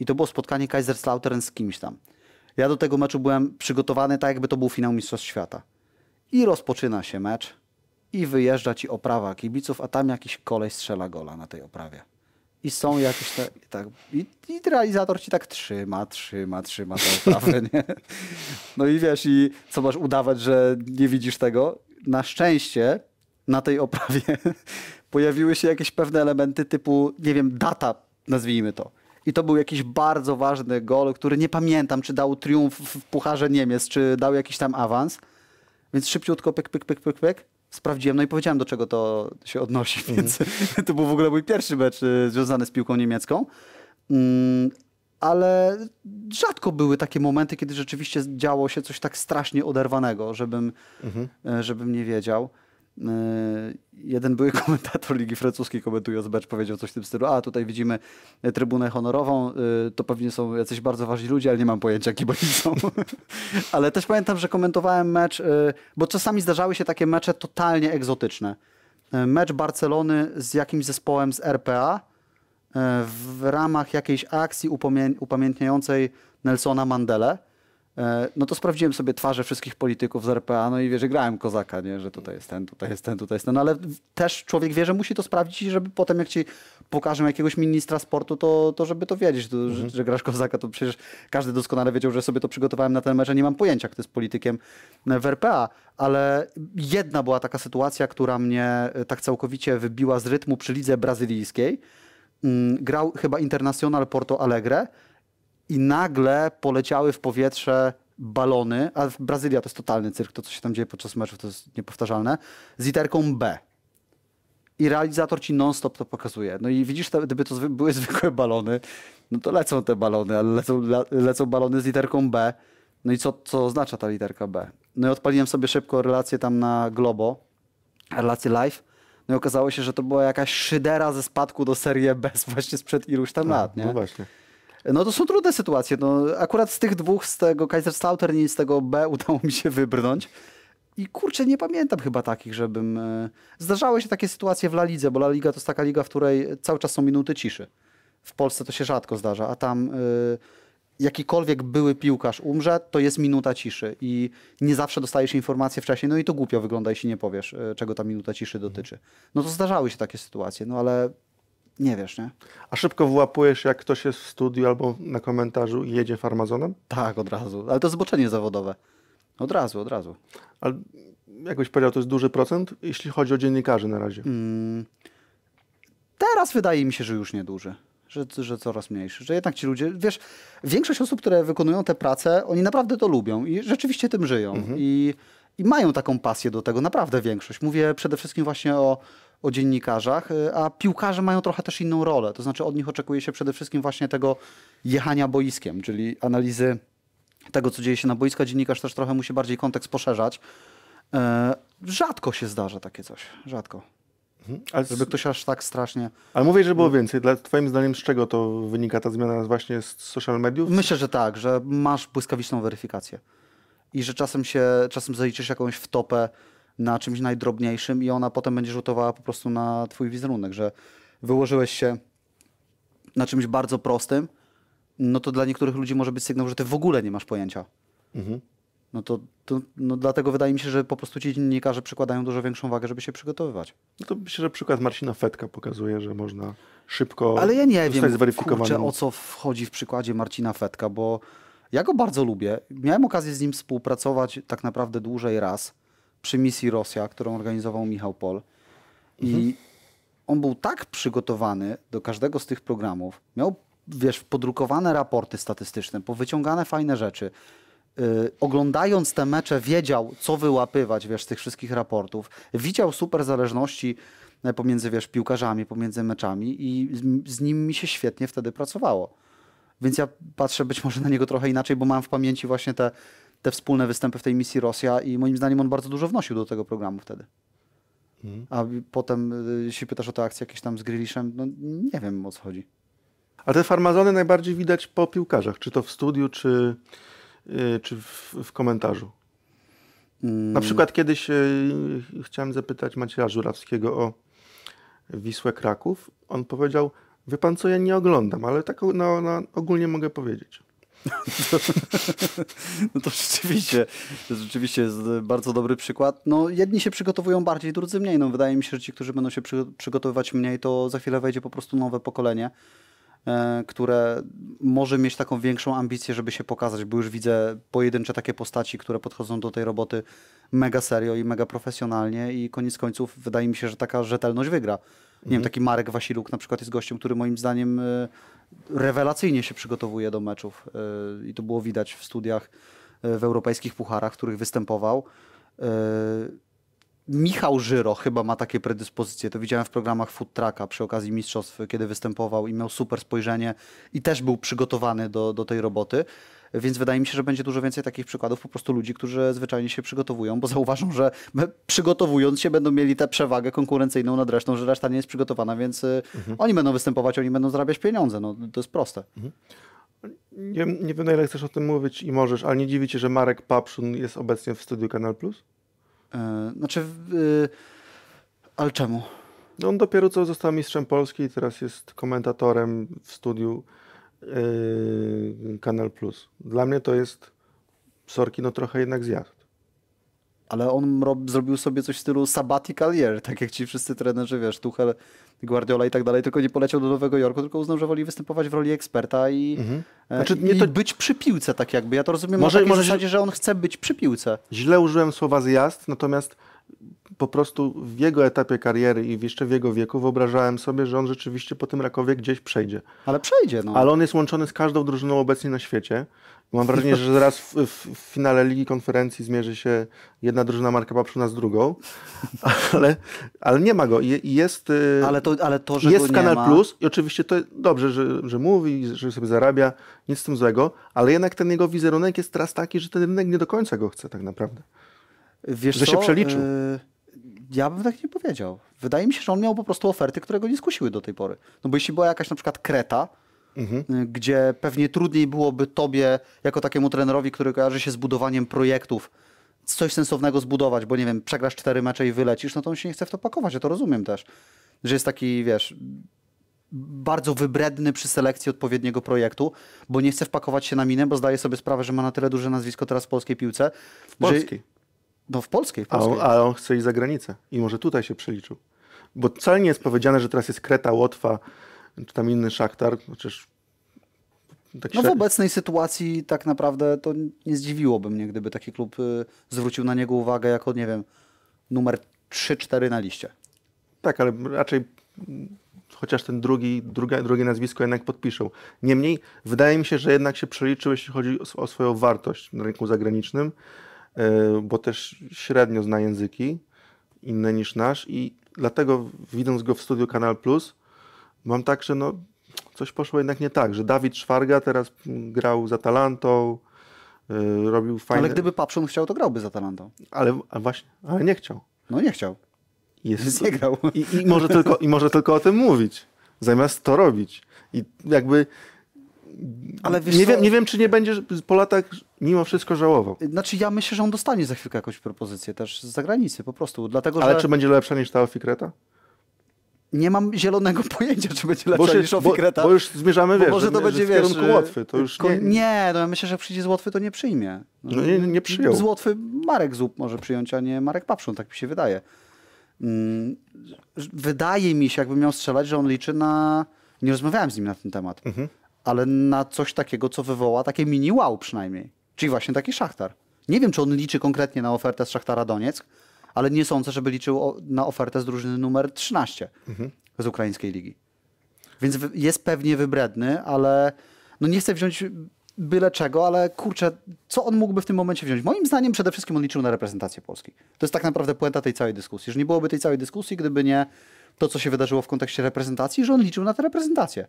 i to było spotkanie Kaiserslautern z kimś tam. Ja do tego meczu byłem przygotowany tak, jakby to był finał Mistrzostw Świata. I rozpoczyna się mecz i wyjeżdża ci oprawa kibiców, a tam jakiś koleś strzela gola na tej oprawie i są jakieś te, tak, i, i, realizator ci tak trzyma, trzyma, trzyma za oprawę, nie? No i wiesz, i co masz udawać, że nie widzisz tego? Na szczęście na tej oprawie pojawiły się jakieś pewne elementy typu, nie wiem, data, nazwijmy to. I to był jakiś bardzo ważny gol, który nie pamiętam, czy dał triumf w Pucharze Niemiec, czy dał jakiś tam awans. Więc szybciutko pyk, pyk, pyk, pyk, pyk sprawdziłem, no i powiedziałem, do czego to się odnosi, mm. więc to był w ogóle mój pierwszy mecz y, związany z piłką niemiecką. Mm, ale rzadko były takie momenty, kiedy rzeczywiście działo się coś tak strasznie oderwanego, żebym, mhm. Y, żebym nie wiedział. E, jeden były komentator Ligi Francuskiej komentując mecz powiedział coś w tym stylu, a tutaj widzimy trybunę honorową, e, to pewnie są jacyś bardzo ważni ludzie, ale nie mam pojęcia jaki oni są. ale też pamiętam, że komentowałem mecz, e, bo czasami zdarzały się takie mecze totalnie egzotyczne. Mecz Barcelony z jakimś zespołem z RPA w ramach jakiejś akcji upamiętniającej Nelsona Mandelę. E, no to sprawdziłem sobie twarze wszystkich polityków z RPA, no i wiesz, grałem kozaka, nie? że tutaj jest ten, tutaj jest ten, tutaj jest ten, no, ale też człowiek wie, że musi to sprawdzić, żeby potem jak ci pokażę jakiegoś ministra sportu, to, to żeby to wiedzieć, to, mhm. że, że, grasz kozaka, to przecież każdy doskonale wiedział, że sobie to przygotowałem na ten mecz, a nie mam pojęcia, kto jest politykiem e, w RPA, ale jedna była taka sytuacja, która mnie e, tak całkowicie wybiła z rytmu przy lidze brazylijskiej. Mm, grał chyba Internacional Porto Alegre, i nagle poleciały w powietrze balony, a w Brazylia to jest totalny cyrk, to co się tam dzieje podczas meczów to jest niepowtarzalne, z literką B. I realizator ci non-stop to pokazuje. No i widzisz, gdyby to były zwykłe balony, no to lecą te balony, ale lecą, lecą balony z literką B. No i co, co oznacza ta literka B? No i odpaliłem sobie szybko relację tam na Globo, relację live. No i okazało się, że to była jakaś szydera ze spadku do serii B właśnie sprzed iluś tam A, tak, lat, nie? No właśnie. No to są trudne sytuacje. No, akurat z tych dwóch, z tego Kaiserslautern i z tego B udało mi się wybrnąć. I kurczę, nie pamiętam chyba takich, żebym... E, zdarzały się takie sytuacje w La Lidze, bo La Liga to jest taka liga, w której cały czas są minuty ciszy. W Polsce to się rzadko zdarza, a tam e, jakikolwiek były piłkarz umrze, to jest minuta ciszy i nie zawsze dostajesz informację wcześniej, no i to głupio wygląda, jeśli nie powiesz, e, czego ta minuta ciszy dotyczy. No to zdarzały się takie sytuacje, no ale nie wiesz, nie? A szybko wyłapujesz, jak ktoś jest w studiu albo na komentarzu i jedzie farmazonem? Tak, od razu. Ale to zboczenie zawodowe. Od razu, od razu. Ale jakbyś powiedział, to jest duży procent, jeśli chodzi o dziennikarzy na razie. Mm, teraz wydaje mi się, że już nieduży. Że, że coraz mniejszy, że jednak ci ludzie, wiesz, większość osób, które wykonują te prace, oni naprawdę to lubią i rzeczywiście tym żyją. Mhm. I i mają taką pasję do tego, naprawdę większość. Mówię przede wszystkim właśnie o o dziennikarzach, y, a piłkarze mają trochę też inną rolę. To znaczy od nich oczekuje się przede wszystkim właśnie tego jechania boiskiem, czyli analizy tego, co dzieje się na boisku. Dziennikarz też trochę musi bardziej kontekst poszerzać. E, rzadko się zdarza takie coś. Rzadko. Mhm. Ale żeby ktoś aż tak strasznie. Ale mówię, że było więcej. Dla, twoim zdaniem z czego to wynika ta zmiana właśnie z social mediów? Myślę, że tak, że masz błyskawiczną weryfikację. I że czasem się, czasem zaliczysz jakąś wtopę na czymś najdrobniejszym i ona potem będzie rzutowała po prostu na twój wizerunek, że wyłożyłeś się na czymś bardzo prostym, no to dla niektórych ludzi może być sygnał, że ty w ogóle nie masz pojęcia. Mhm. No to, to, no dlatego wydaje mi się, że po prostu ci dziennikarze przykładają dużo większą wagę, żeby się przygotowywać. No to myślę, że przykład Marcina Fetka pokazuje, że można szybko Ale ja nie wiem, kurczę, o co wchodzi w przykładzie Marcina Fetka, bo ja go bardzo lubię. Miałem okazję z nim współpracować tak naprawdę dłużej raz przy misji Rosja, którą organizował Michał Pol. Mhm. I on był tak przygotowany do każdego z tych programów, miał, wiesz, podrukowane raporty statystyczne, powyciągane fajne rzeczy. Yy, oglądając te mecze, wiedział, co wyłapywać, wiesz, z tych wszystkich raportów. Widział super zależności e, pomiędzy, wiesz, piłkarzami, pomiędzy meczami i z, z nim mi się świetnie wtedy pracowało. Więc ja patrzę być może na niego trochę inaczej, bo mam w pamięci właśnie te te wspólne występy w tej misji Rosja i moim zdaniem on bardzo dużo wnosił do tego programu wtedy. Mhm. A potem, y, jeśli pytasz o te akcje jakieś tam z Grilishem, no nie wiem o co chodzi. A te farmazony najbardziej widać po piłkarzach, czy to w studiu, czy, y, czy w, w komentarzu. Na mm. przykład kiedyś y, chciałem zapytać Macieja Żurawskiego o Wisłę Kraków. On powiedział, wie pan co, ja nie oglądam, ale tak no, no, ogólnie mogę powiedzieć. no to rzeczywiście, rzeczywiście jest bardzo dobry przykład. No, jedni się przygotowują bardziej, drudzy mniej. No, wydaje mi się, że ci, którzy będą się przy, przygotowywać mniej, to za chwilę wejdzie po prostu nowe pokolenie, e, które może mieć taką większą ambicję, żeby się pokazać, bo już widzę pojedyncze takie postaci, które podchodzą do tej roboty mega serio i mega profesjonalnie i koniec końców wydaje mi się, że taka rzetelność wygra. Nie wiem, mhm. taki Marek Wasiluk na przykład jest gościem, który moim zdaniem e, rewelacyjnie się przygotowuje do meczów e, i to było widać w studiach e, w europejskich pucharach, w których występował. Michał Żyro chyba ma takie predyspozycje. To widziałem w programach Food Trucka przy okazji mistrzostw, kiedy występował i miał super spojrzenie i też był przygotowany do, do tej roboty. Więc wydaje mi się, że będzie dużo więcej takich przykładów po prostu ludzi, którzy zwyczajnie się przygotowują, bo zauważą, że przygotowując się będą mieli tę przewagę konkurencyjną nad resztą, że reszta nie jest przygotowana, więc y, mhm. oni będą występować, oni będą zarabiać pieniądze. No, to jest proste. Mhm. Nie, nie wiem, na ile chcesz o tym mówić i możesz, ale nie dziwi się, że Marek Papszun jest obecnie w studiu Kanal Plus? Yy, znaczy, yy, ale czemu? No on dopiero co został mistrzem Polski i teraz jest komentatorem w studiu Yy, Kanal Plus. Dla mnie to jest Sorki no trochę jednak zjazd. Ale on rob, zrobił sobie coś w stylu sabbatical year, tak jak ci wszyscy trenerzy, wiesz, Tuchel, Guardiola i tak dalej, tylko nie poleciał do Nowego Jorku, tylko uznał, że woli występować w roli eksperta i, mhm. E, znaczy, i to... być przy piłce tak jakby. Ja to rozumiem może, na takiej może zasadzie, że on chce być przy piłce. Źle użyłem słowa zjazd, natomiast po prostu w jego etapie kariery i jeszcze w jego wieku wyobrażałem sobie, że on rzeczywiście po tym Rakowie gdzieś przejdzie. Ale przejdzie, no. Ale on jest łączony z każdą drużyną obecnie na świecie. Mam wrażenie, że zaraz w, w, w, finale Ligi Konferencji zmierzy się jedna drużyna Marka Papszuna z drugą, ale, ale nie ma go. i jest, y, ale to, ale to, że jest w Kanal ma. Plus i oczywiście to dobrze, że, że mówi, że sobie zarabia, nic z tym złego, ale jednak ten jego wizerunek jest teraz taki, że ten rynek nie do końca go chce tak naprawdę. Wiesz że co? się przeliczył. Y ja bym tak nie powiedział. Wydaje mi się, że on miał po prostu oferty, które go nie skusiły do tej pory. No bo jeśli była jakaś na przykład kreta, mhm. Y, gdzie pewnie trudniej byłoby tobie, jako takiemu trenerowi, który kojarzy się z budowaniem projektów, coś sensownego zbudować, bo nie wiem, przegrasz cztery mecze i wylecisz, no to on się nie chce w to pakować, ja to rozumiem też. Że jest taki, wiesz, bardzo wybredny przy selekcji odpowiedniego projektu, bo nie chce wpakować się na minę, bo zdaje sobie sprawę, że ma na tyle duże nazwisko teraz w polskiej piłce. Polski. Że do no, w polskiej, w polskiej. A, on, a on chce iść za granicę i może tutaj się przeliczył. Bo wcale nie jest powiedziane, że teraz jest Kreta, Łotwa, czy tam inny szachtar. Przecież tak no w obecnej sytuacji tak naprawdę to nie zdziwiłoby mnie, gdyby taki klub y, zwrócił na niego uwagę jako, nie wiem, numer 3-4 na liście. Tak, ale raczej chociaż ten drugi, druga, drugie nazwisko jednak podpiszą. Niemniej wydaje mi się, że jednak się przeliczył, jeśli chodzi o, o swoją wartość na rynku zagranicznym. E, bo też średnio zna języki inne niż nasz i dlatego widząc go w studiu Kanal Plus mam tak, że no, coś poszło jednak nie tak, że Dawid Szwarga teraz grał za Talantą, e, robił fajne... Ale gdyby Papszun chciał, to grałby za Talantą. Ale właśnie, ale nie chciał. No nie chciał. Jest... nie grał. I, i, może tylko, I może tylko o tym mówić, zamiast to robić. I jakby ale nie, co? wiem, nie wiem, czy nie będzie po latach mimo wszystko żałował. Znaczy ja myślę, że on dostanie za chwilkę jakąś propozycję też z zagranicy po prostu. Dlatego, Ale że... czy będzie lepsza niż ta Ofikreta? Nie mam zielonego pojęcia, czy będzie lepsza niż Ofikreta. Bo, bo już zmierzamy, wiesz, może to będzie, w kierunku wiesz, Łotwy. To już nie... nie, no ja myślę, że przyjdzie z Łotwy, to nie przyjmie. No nie, nie przyjął. Z Łotwy Marek Zup może przyjąć, a nie Marek Papszun, tak mi się wydaje. Mm, wydaje mi się, jakbym miał strzelać, że on liczy na... Nie rozmawiałem z nim na ten temat. Mhm ale na coś takiego, co wywoła takie mini wow przynajmniej. Czyli właśnie taki Szachtar. Nie wiem, czy on liczy konkretnie na ofertę z Szachtara Donieck, ale nie sądzę, żeby liczył na ofertę z drużyny numer 13 mhm. z ukraińskiej ligi. Więc jest pewnie wybredny, ale no nie chcę wziąć byle czego, ale kurczę, co on mógłby w tym momencie wziąć? Moim zdaniem przede wszystkim on liczył na reprezentację Polski. To jest tak naprawdę puenta tej całej dyskusji. Że nie byłoby tej całej dyskusji, gdyby nie to, co się wydarzyło w kontekście reprezentacji, że on liczył na tę reprezentację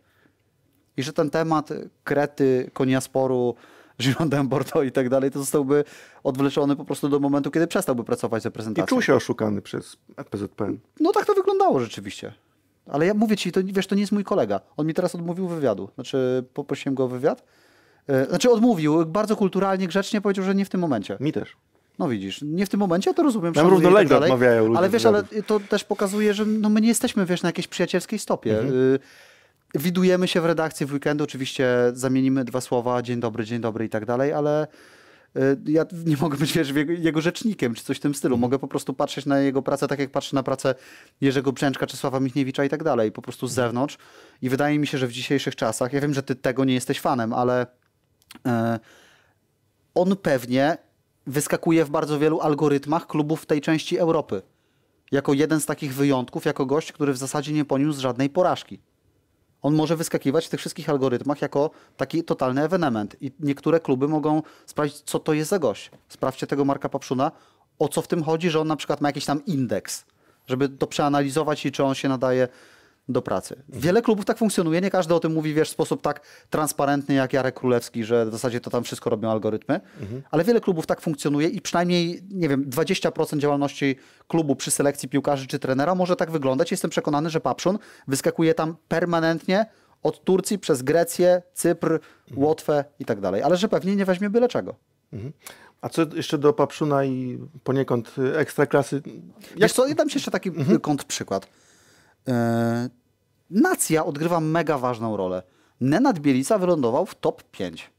i że ten temat Krety, konia sporu, Girondin Bordeaux i tak dalej, to zostałby odwleczony po prostu do momentu, kiedy przestałby pracować z reprezentacją. I czuł się oszukany przez PZPN. No tak to wyglądało rzeczywiście. Ale ja mówię ci, to, wiesz, to nie jest mój kolega. On mi teraz odmówił wywiadu. Znaczy, poprosiłem go o wywiad. E, znaczy, odmówił. Bardzo kulturalnie, grzecznie powiedział, że nie w tym momencie. Mi też. No widzisz, nie w tym momencie, to rozumiem. Nam równolegle tak odmawiają ludzie. Ale wiesz, ale to też pokazuje, że no my nie jesteśmy, wiesz, na jakiejś przyjacielskiej stopie. Mhm. Y, Widujemy się w redakcji w weekend, oczywiście zamienimy dwa słowa, dzień dobry, dzień dobry i tak dalej, ale y, ja nie mogę być wiesz, jego rzecznikiem czy coś w tym stylu. Mogę po prostu patrzeć na jego pracę tak, jak patrzę na pracę Jerzego Brzęczka, Czesława Michniewicza i tak dalej, po prostu z mhm. zewnątrz. I wydaje mi się, że w dzisiejszych czasach, ja wiem, że ty tego nie jesteś fanem, ale e, on pewnie wyskakuje w bardzo wielu algorytmach klubów w tej części Europy. Jako jeden z takich wyjątków, jako gość, który w zasadzie nie poniósł żadnej porażki on może wyskakiwać w tych wszystkich algorytmach jako taki totalny ewenement. I niektóre kluby mogą sprawdzić, co to jest za gość. Sprawdźcie tego Marka Papszuna, o co w tym chodzi, że on na przykład ma jakiś tam indeks, żeby to przeanalizować i czy on się nadaje do pracy. Wiele klubów tak funkcjonuje, nie każdy o tym mówi wiesz, w sposób tak transparentny jak Jarek Królewski, że w zasadzie to tam wszystko robią algorytmy, mhm. ale wiele klubów tak funkcjonuje i przynajmniej, nie wiem, 20% działalności klubu przy selekcji piłkarzy czy trenera może tak wyglądać. Jestem przekonany, że Papszun wyskakuje tam permanentnie od Turcji przez Grecję, Cypr, mhm. Łotwę i tak dalej, ale że pewnie nie weźmie byle czego. Mhm. A co jeszcze do Papszuna i poniekąd y, ekstraklasy? Jak... Wiesz co, dam Ci jeszcze taki mhm. kąt przykład. E, nacja odgrywa mega ważną rolę. Nenad Bielica wylądował w top 5.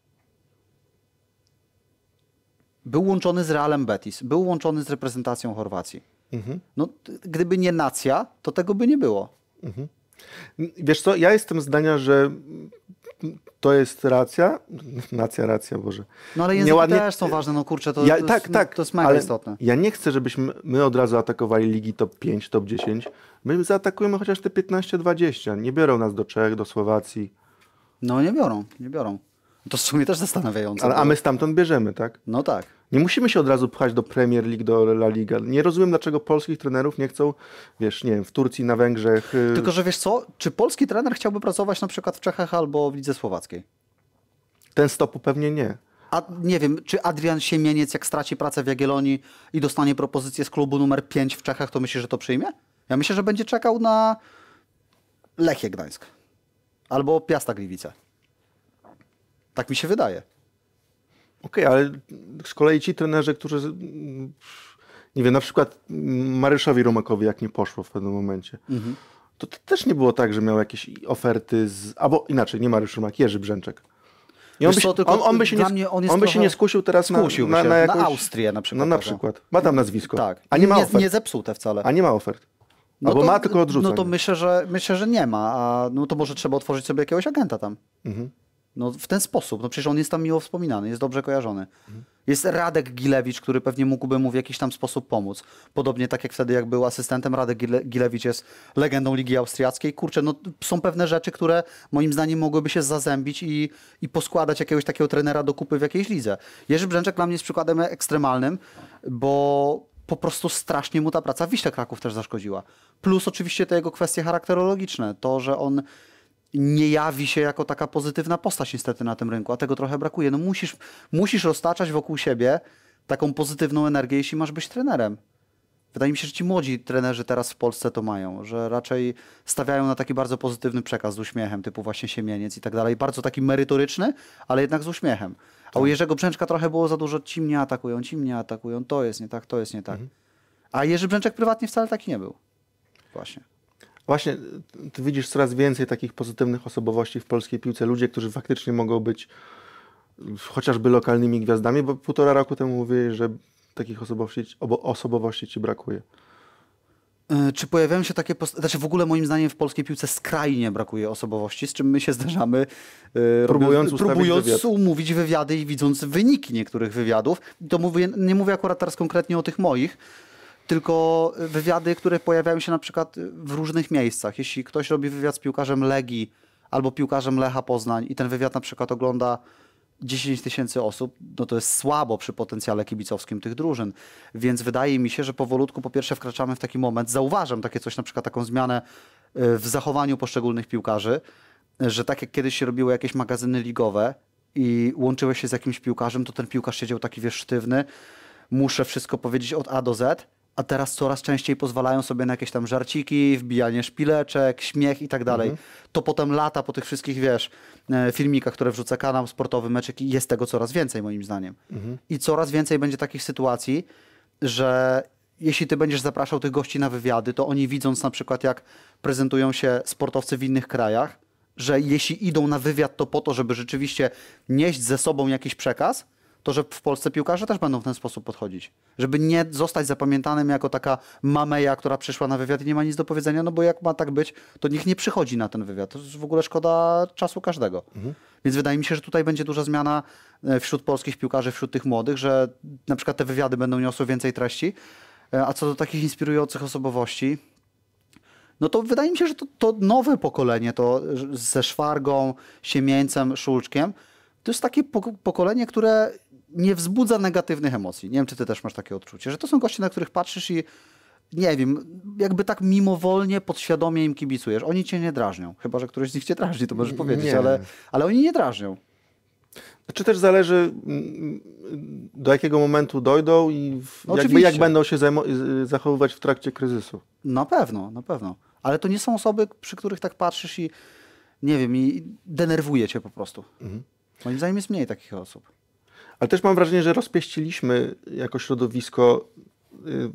Był łączony z Realem Betis, był łączony z reprezentacją Chorwacji. Mhm. No, gdyby nie nacja, to tego by nie było. Mhm. Wiesz co, ja jestem zdania, że to jest racja. Nacja, racja, Boże. No ale języki Nieładnie... też są ważne, no kurczę, to, ja, to tak, jest, tak, to jest mega istotne. Ja nie chcę, żebyśmy my od razu atakowali ligi top 5, top 10, My zaatakujemy chociaż te 15-20. Nie biorą nas do Czech, do Słowacji. No nie biorą, nie biorą. No to w sumie też zastanawiające. Ale, a my stamtąd bierzemy, tak? No tak. Nie musimy się od razu pchać do Premier League, do La Liga. Nie rozumiem, dlaczego polskich trenerów nie chcą, wiesz, nie wiem, w Turcji, na Węgrzech. Y- Tylko, że wiesz co, czy polski trener chciałby pracować na przykład w Czechach albo w Lidze Słowackiej? Ten stopu pewnie nie. A nie wiem, czy Adrian Siemieniec, jak straci pracę w Jagiellonii i dostanie propozycję z klubu numer 5 w Czechach, to myśli, że to przyjmie? Ja myślę, że będzie czekał na Lechie Gdańsk albo Piasta Gliwice. Tak mi się wydaje. Okej, okay, ale z kolei ci trenerzy, którzy nie wiem, na przykład Maryszowi Romakowi jak nie poszło w pewnym momencie, mhm. to, to, też nie było tak, że miał jakieś oferty z, albo inaczej, nie Marysz Romak, Jerzy Brzęczek. I on, by, co, się, on, on by się, nie, on, on by się nie skusił teraz na, skusił na, na, na, jakąś, na Austrię na przykład. No, na przykład. Ma tam nazwisko. Tak. A nie ma nie, ofert. Nie zepsute wcale. A nie ma ofert. No Albo to, ma tylko odrzucenie. No to myślę, że myślę, że nie ma, a no to może trzeba otworzyć sobie jakiegoś agenta tam. Mhm. No w ten sposób, no przecież on jest tam miło wspominany, jest dobrze kojarzony. Mhm. Jest Radek Gilewicz, który pewnie mógłby mu w jakiś tam sposób pomóc. Podobnie tak jak wtedy, jak był asystentem, Radek Gile Gilewicz jest legendą Ligi Austriackiej. Kurczę, no są pewne rzeczy, które moim zdaniem mogłyby się zazębić i, i poskładać jakiegoś takiego trenera do kupy w jakiejś lidze. Jerzy Brzęczek dla mnie jest przykładem ekstremalnym, bo po prostu strasznie mu ta praca w Wiśle Kraków też zaszkodziła. Plus oczywiście te jego kwestie charakterologiczne, to, że on nie jawi się jako taka pozytywna postać niestety na tym rynku, a tego trochę brakuje. No musisz, musisz roztaczać wokół siebie taką pozytywną energię, jeśli masz być trenerem wydaje mi się, że ci młodzi trenerzy teraz w Polsce to mają, że raczej stawiają na taki bardzo pozytywny przekaz z uśmiechem, typu właśnie Siemieniec i tak dalej. Bardzo taki merytoryczny, ale jednak z uśmiechem. A tak. u Jerzego Brzęczka trochę było za dużo, ci mnie atakują, ci mnie atakują, to jest nie tak, to jest nie tak. Mhm. A Jerzy Brzęczek prywatnie wcale taki nie był. Właśnie. Właśnie, ty widzisz coraz więcej takich pozytywnych osobowości w polskiej piłce. Ludzie, którzy faktycznie mogą być chociażby lokalnymi gwiazdami, bo półtora roku temu mówiłeś, że takich osobowości, osobowości ci brakuje? E, czy pojawiają się takie postaci? Znaczy w ogóle moim zdaniem w polskiej piłce skrajnie brakuje osobowości, z czym my się zdarzamy yy, e, próbując, robiąc, próbując wywiad. umówić wywiady i widząc wyniki niektórych wywiadów. to mówię, nie mówię akurat teraz konkretnie o tych moich, tylko wywiady, które pojawiają się na przykład w różnych miejscach. Jeśli ktoś robi wywiad z piłkarzem Legii albo piłkarzem Lecha Poznań i ten wywiad na przykład ogląda 10 tysięcy osób, no to jest słabo przy potencjale kibicowskim tych drużyn. Więc wydaje mi się, że powolutku po pierwsze wkraczamy w taki moment, zauważam takie coś, na przykład taką zmianę e, w zachowaniu poszczególnych piłkarzy, że tak jak kiedyś się robiły jakieś magazyny ligowe i łączyłeś się z jakimś piłkarzem, to ten piłkarz siedział taki wiesz sztywny, muszę wszystko powiedzieć od A do Z, a teraz coraz częściej pozwalają sobie na jakieś tam żarciki, wbijanie szpileczek, śmiech i tak dalej. Mhm. To potem lata po tych wszystkich, wiesz, e, filmikach, które wrzuca kanał sportowy, meczek jest tego coraz więcej moim zdaniem. Mhm. I coraz więcej będzie takich sytuacji, że jeśli ty będziesz zapraszał tych gości na wywiady, to oni widząc na przykład jak prezentują się sportowcy w innych krajach, że jeśli idą na wywiad to po to, żeby rzeczywiście nieść ze sobą jakiś przekaz, to że w Polsce piłkarze też będą w ten sposób podchodzić. Żeby nie zostać zapamiętanym jako taka mameja, która przyszła na wywiad i nie ma nic do powiedzenia, no bo jak ma tak być, to niech nie przychodzi na ten wywiad. To jest w ogóle szkoda czasu każdego. Mhm. Więc wydaje mi się, że tutaj będzie duża zmiana e, wśród polskich piłkarzy, wśród tych młodych, że na przykład te wywiady będą niosły więcej treści. E, a co do takich inspirujących osobowości, no to wydaje mi się, że to, to nowe pokolenie, to e, ze Szwargą, Siemieńcem, Szulczkiem, to jest takie pokolenie, które nie wzbudza negatywnych emocji. Nie wiem, czy ty też masz takie odczucie, że to są goście, na których patrzysz i nie wiem, jakby tak mimowolnie, podświadomie im kibicujesz. Oni cię nie drażnią. Chyba, że któryś z nich cię drażni, to możesz nie. powiedzieć, ale, ale oni nie drażnią. Czy też zależy, do jakiego momentu dojdą i w, no jakby, jak będą się zachowywać w trakcie kryzysu? Na pewno, na pewno. Ale to nie są osoby, przy których tak patrzysz i nie wiem, i denerwuje cię po prostu. Mhm. Moim zdaniem jest mniej takich osób. Ale też mam wrażenie, że rozpieściliśmy jako środowisko y,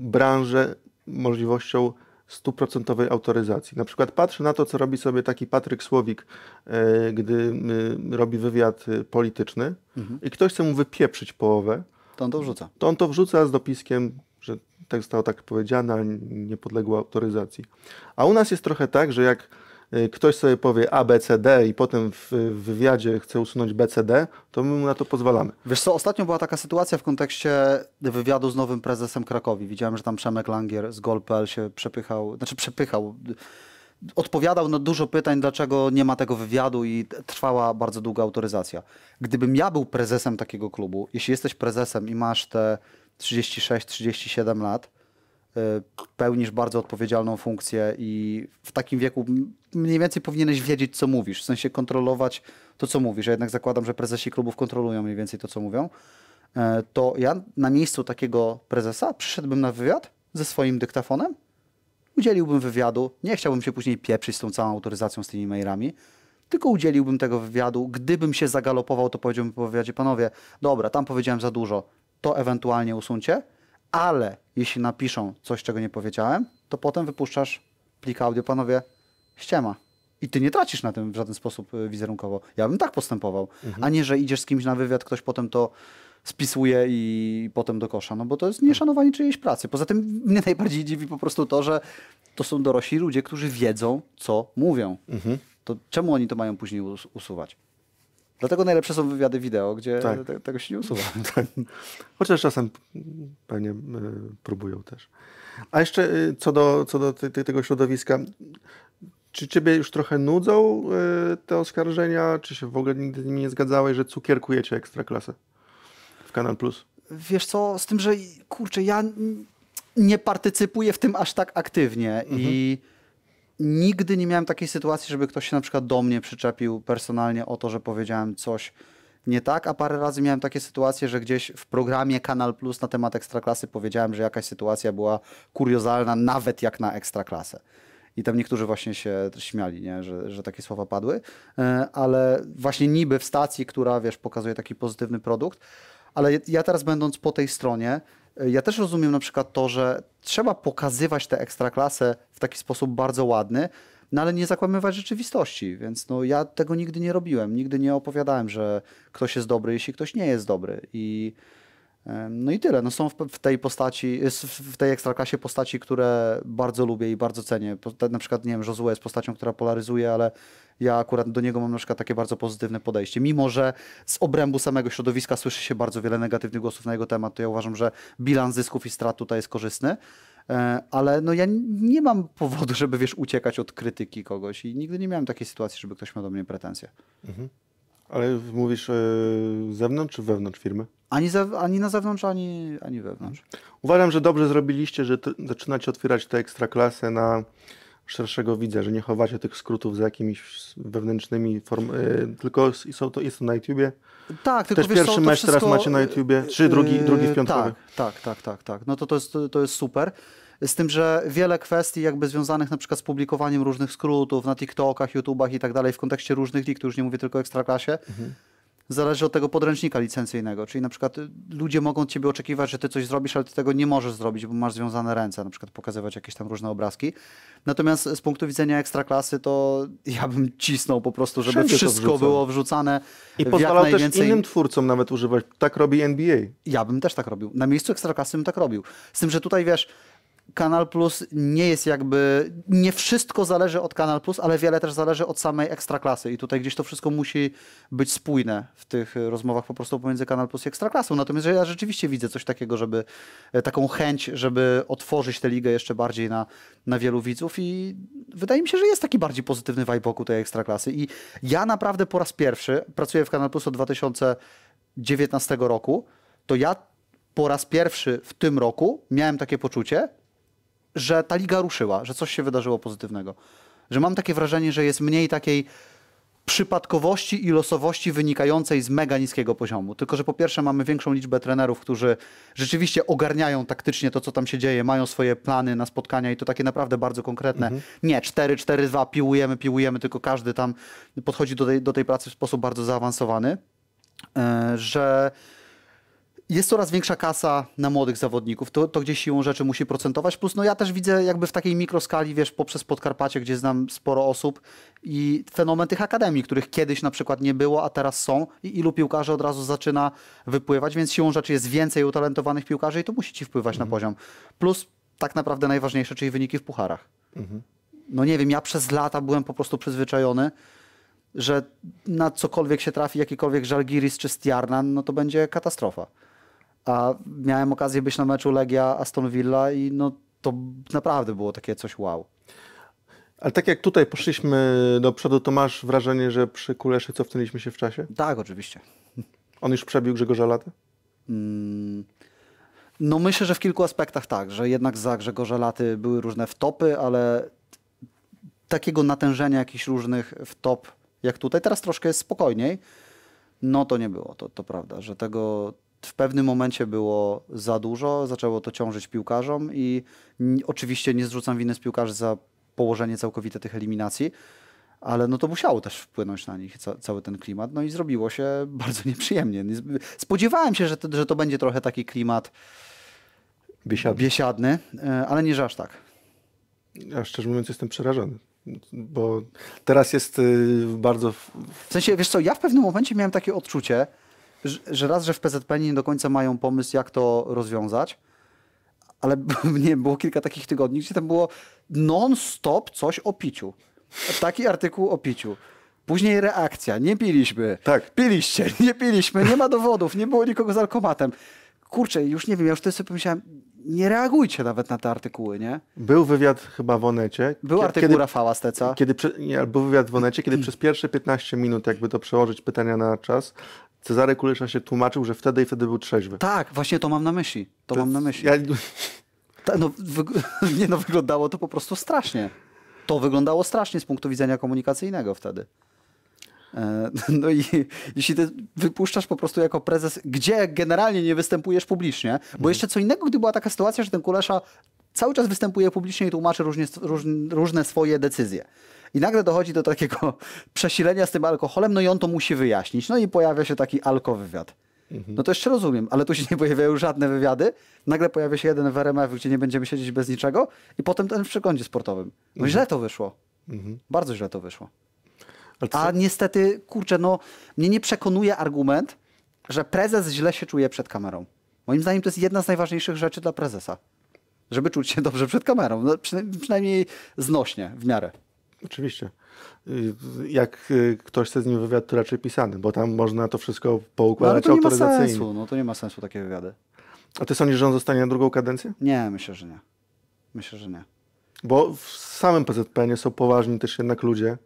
branżę możliwością stuprocentowej autoryzacji. Na przykład patrzę na to, co robi sobie taki Patryk Słowik, e, gdy y, robi wywiad y, polityczny mhm. i ktoś chce mu wypieprzyć połowę. To on to wrzuca. To on to wrzuca z dopiskiem, że tak zostało tak powiedziane, ale nie podległo autoryzacji. A u nas jest trochę tak, że jak Y, ktoś sobie powie A, B, C, D i potem w wywiadzie chce usunąć B, C, D, to my mu na to pozwalamy. Wiesz co, ostatnio była taka sytuacja w kontekście wywiadu z nowym prezesem Krakowi. Widziałem, że tam Przemek Langier z Gol.pl się przepychał, znaczy przepychał, odpowiadał na dużo pytań, dlaczego nie ma tego wywiadu i trwała bardzo długa autoryzacja. Gdybym ja był prezesem takiego klubu, jeśli jesteś prezesem i masz te 36-37 lat, E, pełnisz bardzo odpowiedzialną funkcję i w takim wieku mniej więcej powinieneś wiedzieć, co mówisz, w sensie kontrolować to, co mówisz. Ja jednak zakładam, że prezesi klubów kontrolują mniej więcej to, co mówią. E, to ja na miejscu takiego prezesa przyszedłbym na wywiad ze swoim dyktafonem, udzieliłbym wywiadu, nie chciałbym się później pieprzyć z tą całą autoryzacją, z tymi mailami, tylko udzieliłbym tego wywiadu. Gdybym się zagalopował, to powiedziałbym po wywiadzie, panowie, dobra, tam powiedziałem za dużo, to ewentualnie usuncie, ale jeśli napiszą coś, czego nie powiedziałem, to potem wypuszczasz plik audio, panowie, ściema. I ty nie tracisz na tym w żaden sposób y, wizerunkowo. Ja bym tak postępował, mhm. a nie, że idziesz z kimś na wywiad, ktoś potem to spisuje i potem do kosza, no bo to jest nieszanowanie czyjejś pracy. Poza tym mnie najbardziej dziwi po prostu to, że to są dorośli ludzie, którzy wiedzą, co mówią. Mhm. To czemu oni to mają później usuwać? Dlatego najlepsze są wywiady wideo, gdzie tak. te, tego się nie usuwa. Tak. Chociaż czasem pewnie y, próbują też. A jeszcze y, co do, co do tego środowiska, czy ciebie już trochę nudzą y, te oskarżenia? Czy się w ogóle nigdy z nimi nie zgadzałeś, że cukierkujecie ekstraklasę w Kanal Plus? Wiesz co, z tym, że kurczę, ja nie partycypuję w tym aż tak aktywnie mhm. i nigdy nie miałem takiej sytuacji, żeby ktoś się na przykład do mnie przyczepił personalnie o to, że powiedziałem coś nie tak, a parę razy miałem takie sytuacje, że gdzieś w programie Kanal Plus na temat Ekstraklasy powiedziałem, że jakaś sytuacja była kuriozalna nawet jak na Ekstraklasę. I tam niektórzy właśnie się śmiali, nie? Że, że takie słowa padły, e, ale właśnie niby w stacji, która wiesz, pokazuje taki pozytywny produkt, ale ja teraz będąc po tej stronie, E, ja też rozumiem na przykład to, że trzeba pokazywać tę ekstraklasę w taki sposób bardzo ładny, no ale nie zakłamywać rzeczywistości, więc no, ja tego nigdy nie robiłem. Nigdy nie opowiadałem, że ktoś jest dobry, jeśli ktoś nie jest dobry. I no i tyle. No są w tej postaci, w tej ekstraklasie postaci, które bardzo lubię i bardzo cenię. Na przykład, nie wiem, Josue jest postacią, która polaryzuje, ale ja akurat do niego mam na przykład takie bardzo pozytywne podejście. Mimo, że z obrębu samego środowiska słyszy się bardzo wiele negatywnych głosów na jego temat, to ja uważam, że bilans zysków i strat tutaj jest korzystny. E, ale no ja nie mam powodu, żeby wiesz, uciekać od krytyki kogoś i nigdy nie miałem takiej sytuacji, żeby ktoś miał do mnie pretensje. Mhm. Ale mówisz e, zewnątrz czy wewnątrz firmy? Ani, ze, ani na zewnątrz, ani, ani wewnątrz. Uważam, że dobrze zrobiliście, że zaczynacie otwierać te ekstraklasy na szerszego widza, że nie chowacie tych skrótów za jakimiś wewnętrznymi formami, e, tylko są to, jest to na YouTubie. Tak, tylko Też wiesz, pierwszy co, mecz wszystko... teraz macie na YouTubie, czy drugi, drugi w e, piątkowy. Tak, tak, tak, tak, tak. No to to jest, to jest super. Z tym, że wiele kwestii jakby związanych na przykład z publikowaniem różnych skrótów na TikTokach, YouTubach i tak dalej w kontekście różnych lig, to już nie mówię tylko o Ekstraklasie, mhm zależy od tego podręcznika licencyjnego. Czyli na przykład y, ludzie mogą od ciebie oczekiwać, że ty coś zrobisz, ale ty tego nie możesz zrobić, bo masz związane ręce, na przykład pokazywać jakieś tam różne obrazki. Natomiast z punktu widzenia ekstraklasy, to ja bym cisnął po prostu, żeby Wszędzie wszystko było wrzucane. I pozwalał najwięcej... też innym twórcom nawet używać. Tak robi NBA. Ja bym też tak robił. Na miejscu ekstraklasy bym tak robił. Z tym, że tutaj wiesz, Kanal Plus nie jest jakby, nie wszystko zależy od Kanal Plus, ale wiele też zależy od samej ekstraklasy i tutaj gdzieś to wszystko musi być spójne w tych rozmowach po prostu pomiędzy Kanal Plus i ekstraklasą. Natomiast ja rzeczywiście widzę coś takiego, żeby e, taką chęć, żeby otworzyć tę ligę jeszcze bardziej na, na wielu widzów i wydaje mi się, że jest taki bardziej pozytywny vibe wokół tej ekstraklasy i ja naprawdę po raz pierwszy pracuję w Kanal Plus od 2019 roku, to ja po raz pierwszy w tym roku miałem takie poczucie, że ta liga ruszyła, że coś się wydarzyło pozytywnego. Że mam takie wrażenie, że jest mniej takiej przypadkowości i losowości wynikającej z mega niskiego poziomu. Tylko, że po pierwsze mamy większą liczbę trenerów, którzy rzeczywiście ogarniają taktycznie to, co tam się dzieje, mają swoje plany na spotkania i to takie naprawdę bardzo konkretne. Mhm. Nie 4-4-2, piłujemy, piłujemy, tylko każdy tam podchodzi do tej, do tej pracy w sposób bardzo zaawansowany, e, że jest coraz większa kasa na młodych zawodników. To, to gdzieś siłą rzeczy musi procentować. Plus, no ja też widzę jakby w takiej mikroskali, wiesz, poprzez Podkarpacie, gdzie znam sporo osób i fenomen tych akademii, których kiedyś na przykład nie było, a teraz są i ilu piłkarzy od razu zaczyna wypływać, więc siłą rzeczy jest więcej utalentowanych piłkarzy i to musi ci wpływać mhm. na poziom. Plus tak naprawdę najważniejsze, czyli wyniki w pucharach. Mhm. No nie wiem, ja przez lata byłem po prostu przyzwyczajony, że na cokolwiek się trafi, jakikolwiek Żalgiris czy Stjarnan, no to będzie katastrofa. A miałem okazję być na meczu Legia Aston Villa i no to naprawdę było takie coś wow. Ale tak jak tutaj poszliśmy do przodu, to masz wrażenie, że przy Kuleszy cofnęliśmy się w czasie? Tak, oczywiście. On już przebił Grzegorza Latę? Mm, no myślę, że w kilku aspektach tak, że jednak za Grzegorza Laty były różne wtopy, ale takiego natężenia jakichś różnych wtop jak tutaj, teraz troszkę jest spokojniej, no to nie było, to, to prawda, że tego, w pewnym momencie było za dużo, zaczęło to ciążyć piłkarzom i oczywiście nie zrzucam winy z piłkarzy za położenie całkowite tych eliminacji, ale no to musiało też wpłynąć na nich ca cały ten klimat, no i zrobiło się bardzo nieprzyjemnie. Spodziewałem się, że to, że to będzie trochę taki klimat biesiadny. biesiadny, e, ale nie że aż tak. Ja szczerze mówiąc jestem przerażony bo teraz jest y, bardzo. W sensie, wiesz co, ja w pewnym momencie miałem takie odczucie, że, że raz, że w PZP nie do końca mają pomysł, jak to rozwiązać, ale nie było kilka takich tygodni, gdzie tam było non-stop coś o piciu. Taki artykuł o piciu. Później reakcja. Nie piliśmy. Tak. Piliście. Nie piliśmy. Nie ma dowodów. Nie było nikogo z alkomatem. Kurczę, już nie wiem, ja już wtedy sobie pomyślałem, nie reagujcie nawet na te artykuły, nie? Był wywiad chyba w Onecie. Był artykuł kiedy, Rafała Steca. Kiedy, nie, był wywiad w Onecie, kiedy przez pierwsze 15 minut, jakby to przełożyć pytania na czas, Cezary Kulesza się tłumaczył, że wtedy i wtedy był trzeźwy. Tak, właśnie to mam na myśli. To, to mam na myśli. Ja... Ta, no, nie no, wyglądało to po prostu strasznie. To wyglądało strasznie z punktu widzenia komunikacyjnego wtedy. E, no i jeśli ty wypuszczasz po prostu jako prezes, gdzie generalnie nie występujesz publicznie, bo jeszcze co innego, gdy była taka sytuacja, że ten Kulesza cały czas występuje publicznie i tłumaczy różnie, różne swoje decyzje. I nagle dochodzi do takiego przesilenia z tym alkoholem, no i on to musi wyjaśnić. No i pojawia się taki alkowywiad. Mhm. No to jeszcze rozumiem, ale tu się nie pojawiają żadne wywiady. Nagle pojawia się jeden w RMF, gdzie nie będziemy siedzieć bez niczego i potem ten w przeglądzie sportowym. No mhm. źle to wyszło. Mhm. Bardzo źle to wyszło. A niestety, kurczę, no mnie nie przekonuje argument, że prezes źle się czuje przed kamerą. Moim zdaniem to jest jedna z najważniejszych rzeczy dla prezesa. Żeby czuć się dobrze przed kamerą. No, przynajmniej znośnie, w miarę. Oczywiście. Y, jak y, ktoś chce z nim wywiad, to raczej pisany, bo tam można to wszystko poukładać no, to nie Ma sensu. No to nie ma sensu takie wywiady. A ty sądzisz, że on zostanie na drugą kadencję? Nie, myślę, że nie. Myślę, że nie. Bo w samym PZPN są poważni też jednak ludzie,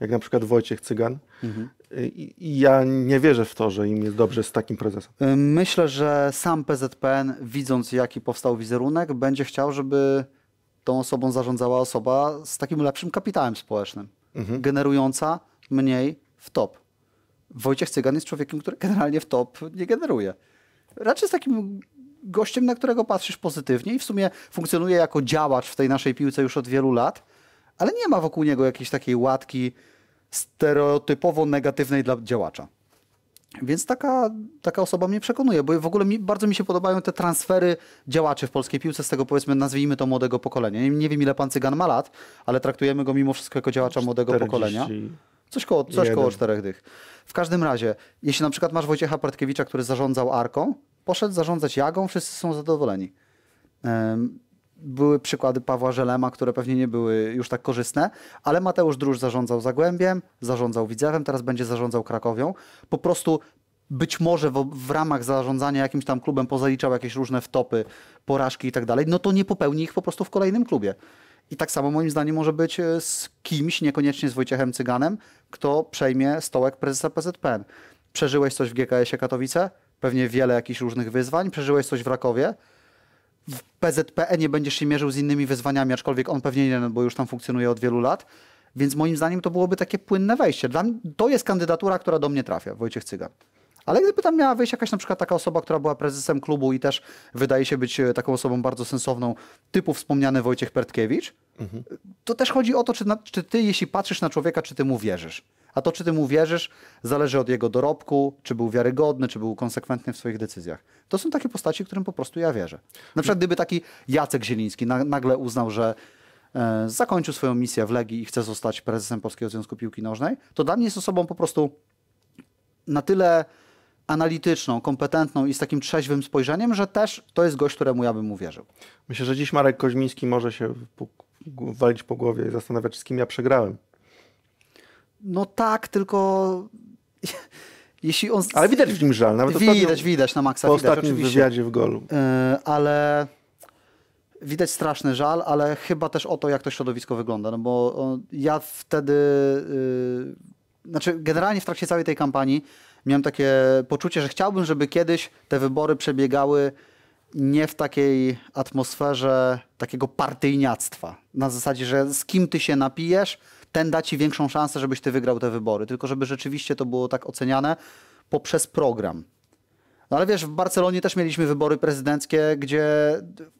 jak na przykład Wojciech Cygan. Mhm. I, y, I ja nie wierzę w to, że im jest dobrze z takim prezesem. Myślę, że sam PZPN, widząc jaki powstał wizerunek, będzie chciał, żeby tą osobą zarządzała osoba z takim lepszym kapitałem społecznym, mhm. generująca mniej w top. Wojciech Cygan jest człowiekiem, który generalnie w top nie generuje. Raczej jest takim gościem, na którego patrzysz pozytywnie i w sumie funkcjonuje jako działacz w tej naszej piłce już od wielu lat, ale nie ma wokół niego jakiejś takiej łatki stereotypowo negatywnej dla działacza. Więc taka, taka osoba mnie przekonuje, bo w ogóle mi, bardzo mi się podobają te transfery działaczy w polskiej piłce z tego powiedzmy nazwijmy to młodego pokolenia. Nie, nie wiem ile pan Cygan ma lat, ale traktujemy go mimo wszystko jako działacza młodego 40. pokolenia. Coś koło, coś koło czterech dych. W każdym razie, jeśli na przykład masz Wojciecha Pratkiewicza, który zarządzał Arką, poszedł zarządzać Jagą, wszyscy są zadowoleni. Um, były przykłady Pawła Żelema, które pewnie nie były już tak korzystne, ale Mateusz Dróż zarządzał Zagłębiem, zarządzał Widzewem, teraz będzie zarządzał Krakowią. Po prostu być może w, w, ramach zarządzania jakimś tam klubem pozaliczał jakieś różne wtopy, porażki i tak dalej, no to nie popełni ich po prostu w kolejnym klubie. I tak samo moim zdaniem może być e, z kimś, niekoniecznie z Wojciechem Cyganem, kto przejmie stołek prezesa PZPN. Przeżyłeś coś w GKS-ie Katowice? Pewnie wiele jakichś różnych wyzwań. Przeżyłeś coś w Rakowie? w PZPE nie będziesz się mierzył z innymi wyzwaniami, aczkolwiek on pewnie nie, no bo już tam funkcjonuje od wielu lat. Więc moim zdaniem to byłoby takie płynne wejście. Dla mnie to jest kandydatura, która do mnie trafia, Wojciech Cygan. Ale gdyby tam miała wyjść jakaś na przykład taka osoba, która była prezesem klubu i też wydaje się być e, taką osobą bardzo sensowną, typu wspomniany Wojciech Pertkiewicz, mhm. to też chodzi o to, czy, na, czy ty, jeśli patrzysz na człowieka, czy ty mu wierzysz. A to, czy ty mu wierzysz, zależy od jego dorobku, czy był wiarygodny, czy był konsekwentny w swoich decyzjach. To są takie postaci, którym po prostu ja wierzę. Na przykład gdyby taki Jacek Zieliński na, nagle uznał, że e, zakończył swoją misję w Legii i chce zostać prezesem Polskiego Związku Piłki Nożnej, to dla mnie jest osobą po prostu na tyle analityczną, kompetentną i z takim trzeźwym spojrzeniem, że też to jest gość, któremu ja bym uwierzył. Myślę, że dziś Marek Koźmiński może się walić po głowie i zastanawiać, z kim ja przegrałem. No tak, tylko jeśli on... Ale widać w nim żal. Nawet widać, ostatnio... widać na maksa. Po widać, ostatnim wywiadzie w golu. Yy, ale widać straszny żal, ale chyba też o to, jak to środowisko wygląda. No bo ja wtedy... Yy, znaczy generalnie w trakcie całej tej kampanii miałem takie poczucie, że chciałbym, żeby kiedyś te wybory przebiegały nie w takiej atmosferze takiego partyjniactwa. Na zasadzie, że z kim ty się napijesz, ten da ci większą szansę, żebyś ty wygrał te wybory. Tylko żeby rzeczywiście to było tak oceniane poprzez program. No ale wiesz, w Barcelonie też mieliśmy wybory prezydenckie, gdzie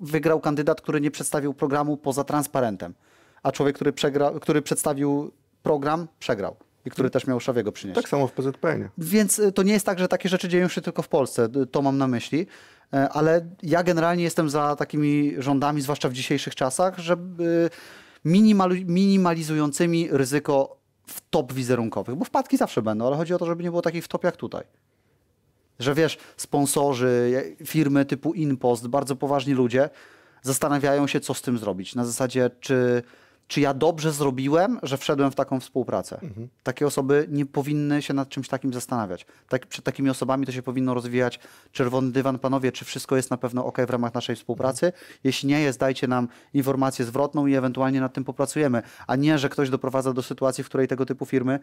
wygrał kandydat, który nie przedstawił programu poza transparentem. A człowiek, który, przegra, który przedstawił program, przegrał i który też miał Szawiego przynieść. Tak samo w PZPN. Więc y, to nie jest tak, że takie rzeczy dzieją się tylko w Polsce, y, to mam na myśli, y, ale ja generalnie jestem za takimi rządami, zwłaszcza w dzisiejszych czasach, żeby minimalizującymi ryzyko w top wizerunkowych, bo wpadki zawsze będą, ale chodzi o to, żeby nie było takich w top jak tutaj. Że wiesz, sponsorzy, firmy typu Inpost, bardzo poważni ludzie zastanawiają się, co z tym zrobić. Na zasadzie, czy czy ja dobrze zrobiłem, że wszedłem w taką współpracę. Mhm. Takie osoby nie powinny się nad czymś takim zastanawiać. Tak, przed takimi osobami to się powinno rozwijać czerwony dywan, panowie, czy wszystko jest na pewno ok w ramach naszej współpracy. Mhm. Jeśli nie jest, dajcie nam informację zwrotną i ewentualnie nad tym popracujemy, a nie, że ktoś doprowadza do sytuacji, w której tego typu firmy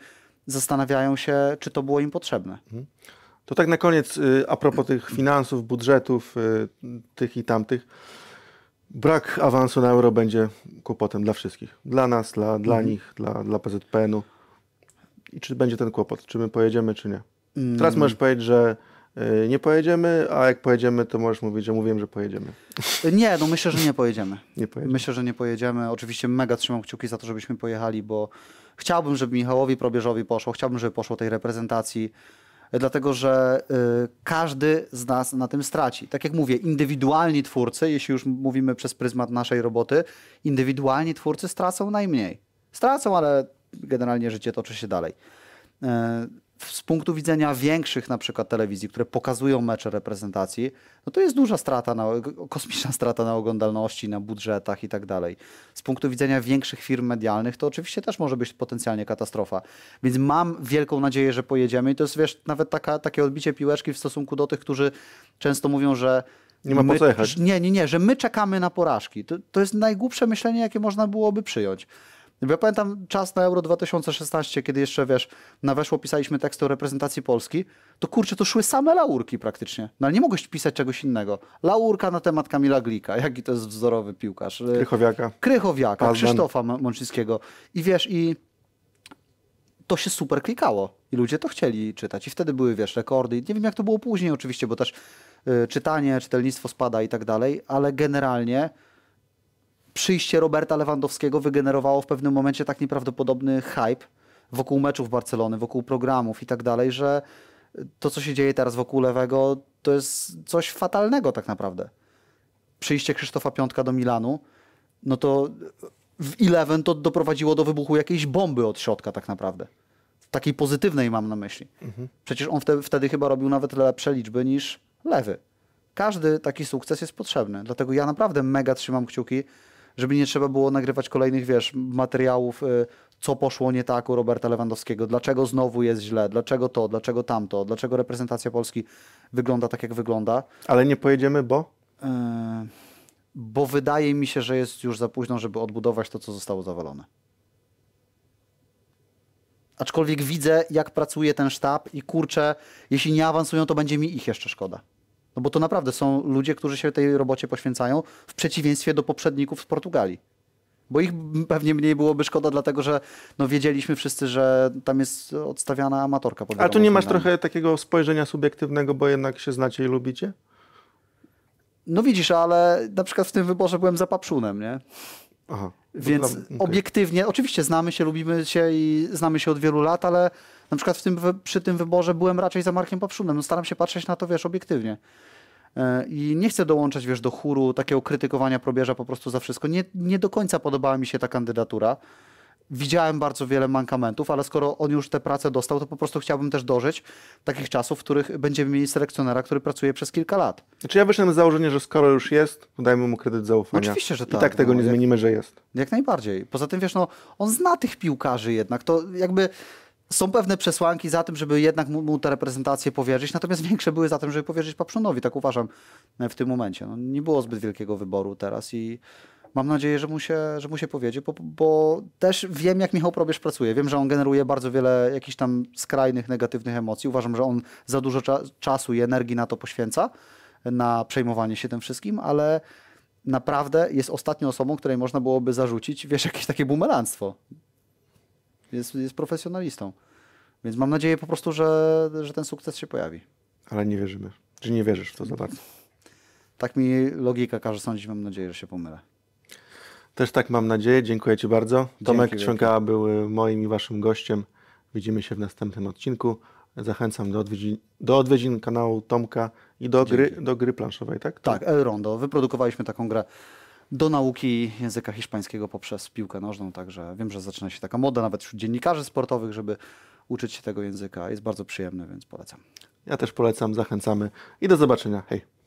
zastanawiają się, czy to było im potrzebne. Mhm. To tak na koniec, y, a propos tych finansów, budżetów, y, tych i tamtych. Brak awansu na euro będzie kłopotem dla wszystkich. Dla nas, dla, dla mhm. nich, dla, dla PZPN-u. I czy będzie ten kłopot? Czy my pojedziemy, czy nie? Mm. Teraz możesz powiedzieć, że y, nie pojedziemy, a jak pojedziemy, to możesz mówić, że mówiłem, że pojedziemy. Y, nie, no myślę, że nie pojedziemy. nie pojedziemy. Myślę, że nie pojedziemy. Oczywiście mega trzymam kciuki za to, żebyśmy pojechali, bo chciałbym, żeby Michałowi Probierzowi poszło, chciałbym, żeby poszło tej reprezentacji dlatego że y, każdy z nas na tym straci. Tak jak mówię, indywidualni twórcy, jeśli już mówimy przez pryzmat naszej roboty, indywidualni twórcy stracą najmniej. Stracą, ale generalnie życie toczy się dalej. Y, z punktu widzenia większych na przykład telewizji, które pokazują mecze reprezentacji, no to jest duża strata, na, kosmiczna strata na oglądalności, na budżetach i tak dalej. Z punktu widzenia większych firm medialnych to oczywiście też może być potencjalnie katastrofa. Więc mam wielką nadzieję, że pojedziemy i to jest wiesz, nawet taka, takie odbicie piłeczki w stosunku do tych, którzy często mówią, że nie ma po co jechać. Nie, nie, nie, że my czekamy na porażki. To, to jest najgłupsze myślenie, jakie można byłoby przyjąć. Ja pamiętam czas na Euro 2016, kiedy jeszcze, wiesz, na Weszło pisaliśmy teksty o reprezentacji Polski, to kurczę, to szły same laurki praktycznie. No ale nie mogłeś pisać czegoś innego. Laurka na temat Kamila Glika, jaki to jest wzorowy piłkarz. Y, Krychowiaka. Krychowiaka, Pazman. Krzysztofa Mączyńskiego. I wiesz, i to się super klikało. I ludzie to chcieli czytać. I wtedy były, wiesz, rekordy. I nie wiem, jak to było później oczywiście, bo też y, czytanie, czytelnictwo spada i tak dalej, ale generalnie przyjście Roberta Lewandowskiego wygenerowało w pewnym momencie tak nieprawdopodobny hype wokół meczów Barcelony, wokół programów i tak dalej, że to, co się dzieje teraz wokół lewego, to jest coś fatalnego tak naprawdę. Przyjście Krzysztofa Piątka do Milanu, no to w Eleven to doprowadziło do wybuchu jakiejś bomby od środka tak naprawdę. Takiej pozytywnej mam na myśli. Mhm. Przecież on wtedy, wtedy chyba robił nawet lepsze liczby niż lewy. Każdy taki sukces jest potrzebny. Dlatego ja naprawdę mega trzymam kciuki żeby nie trzeba było nagrywać kolejnych, wiesz, materiałów, y, co poszło nie tak u Roberta Lewandowskiego, dlaczego znowu jest źle, dlaczego to, dlaczego tamto, dlaczego reprezentacja Polski wygląda tak, jak wygląda. Ale nie pojedziemy, bo? Y, bo wydaje mi się, że jest już za późno, żeby odbudować to, co zostało zawalone. Aczkolwiek widzę, jak pracuje ten sztab i kurczę, jeśli nie awansują, to będzie mi ich jeszcze szkoda. No bo to naprawdę są ludzie, którzy się tej robocie poświęcają, w przeciwieństwie do poprzedników z Portugalii. Bo ich pewnie mniej byłoby szkoda, dlatego że no, wiedzieliśmy wszyscy, że tam jest odstawiana amatorka. A tu nie masz trochę takiego spojrzenia subiektywnego, bo jednak się znacie i lubicie? No widzisz, ale na przykład w tym wyborze byłem za papszunem, nie? Aha. Więc dla... okay. obiektywnie, oczywiście znamy się, lubimy się i znamy się od wielu lat, ale na przykład w tym, przy tym wyborze byłem raczej za Markiem Papszunem. No staram się patrzeć na to, wiesz, obiektywnie. E, I nie chcę dołączać, wiesz, do chóru takiego krytykowania probierza po prostu za wszystko. Nie, nie do końca podobała mi się ta kandydatura. Widziałem bardzo wiele mankamentów, ale skoro on już tę pracę dostał, to po prostu chciałbym też dożyć takich czasów, w których będziemy mieli selekcjonera, który pracuje przez kilka lat. Czy znaczy, ja wyszedłem z założenia, że skoro już jest, to dajmy mu kredyt zaufania. oczywiście, że tak. I tak tego no, nie jak, zmienimy, że jest. Jak najbardziej. Poza tym, wiesz, no, on zna tych piłkarzy jednak. To jakby są pewne przesłanki za tym, żeby jednak mu tę reprezentację powierzyć, natomiast większe były za tym, żeby powierzyć Papszonowi, tak uważam e, w tym momencie. No, nie było zbyt wielkiego wyboru teraz i mam nadzieję, że mu się, że mu się powiedzie, bo, bo, też wiem, jak Michał Probierz pracuje. Wiem, że on generuje bardzo wiele jakichś tam skrajnych, negatywnych emocji. Uważam, że on za dużo cza czasu i energii na to poświęca, na przejmowanie się tym wszystkim, ale naprawdę jest ostatnią osobą, której można byłoby zarzucić, wiesz, jakieś takie bumelanstwo jest, jest profesjonalistą. Więc mam nadzieję po prostu, że, że ten sukces się pojawi. Ale nie wierzymy. Czy nie wierzysz w to za bardzo? Tak mi logika każe sądzić. Mam nadzieję, że się pomylę. Też tak mam nadzieję. Dziękuję Ci bardzo. Tomek Ciąka był moim i Waszym gościem. Widzimy się w następnym odcinku. Zachęcam do odwiedzin, do odwiedzin kanału Tomka i do gry, do gry planszowej, tak? Tak, El Rondo. Wyprodukowaliśmy taką grę do nauki języka hiszpańskiego poprzez piłkę nożną. Także wiem, że zaczyna się taka moda nawet wśród dziennikarzy sportowych, żeby uczyć się tego języka. Jest bardzo przyjemny, więc polecam. Ja też polecam, zachęcamy i do zobaczenia. Hej.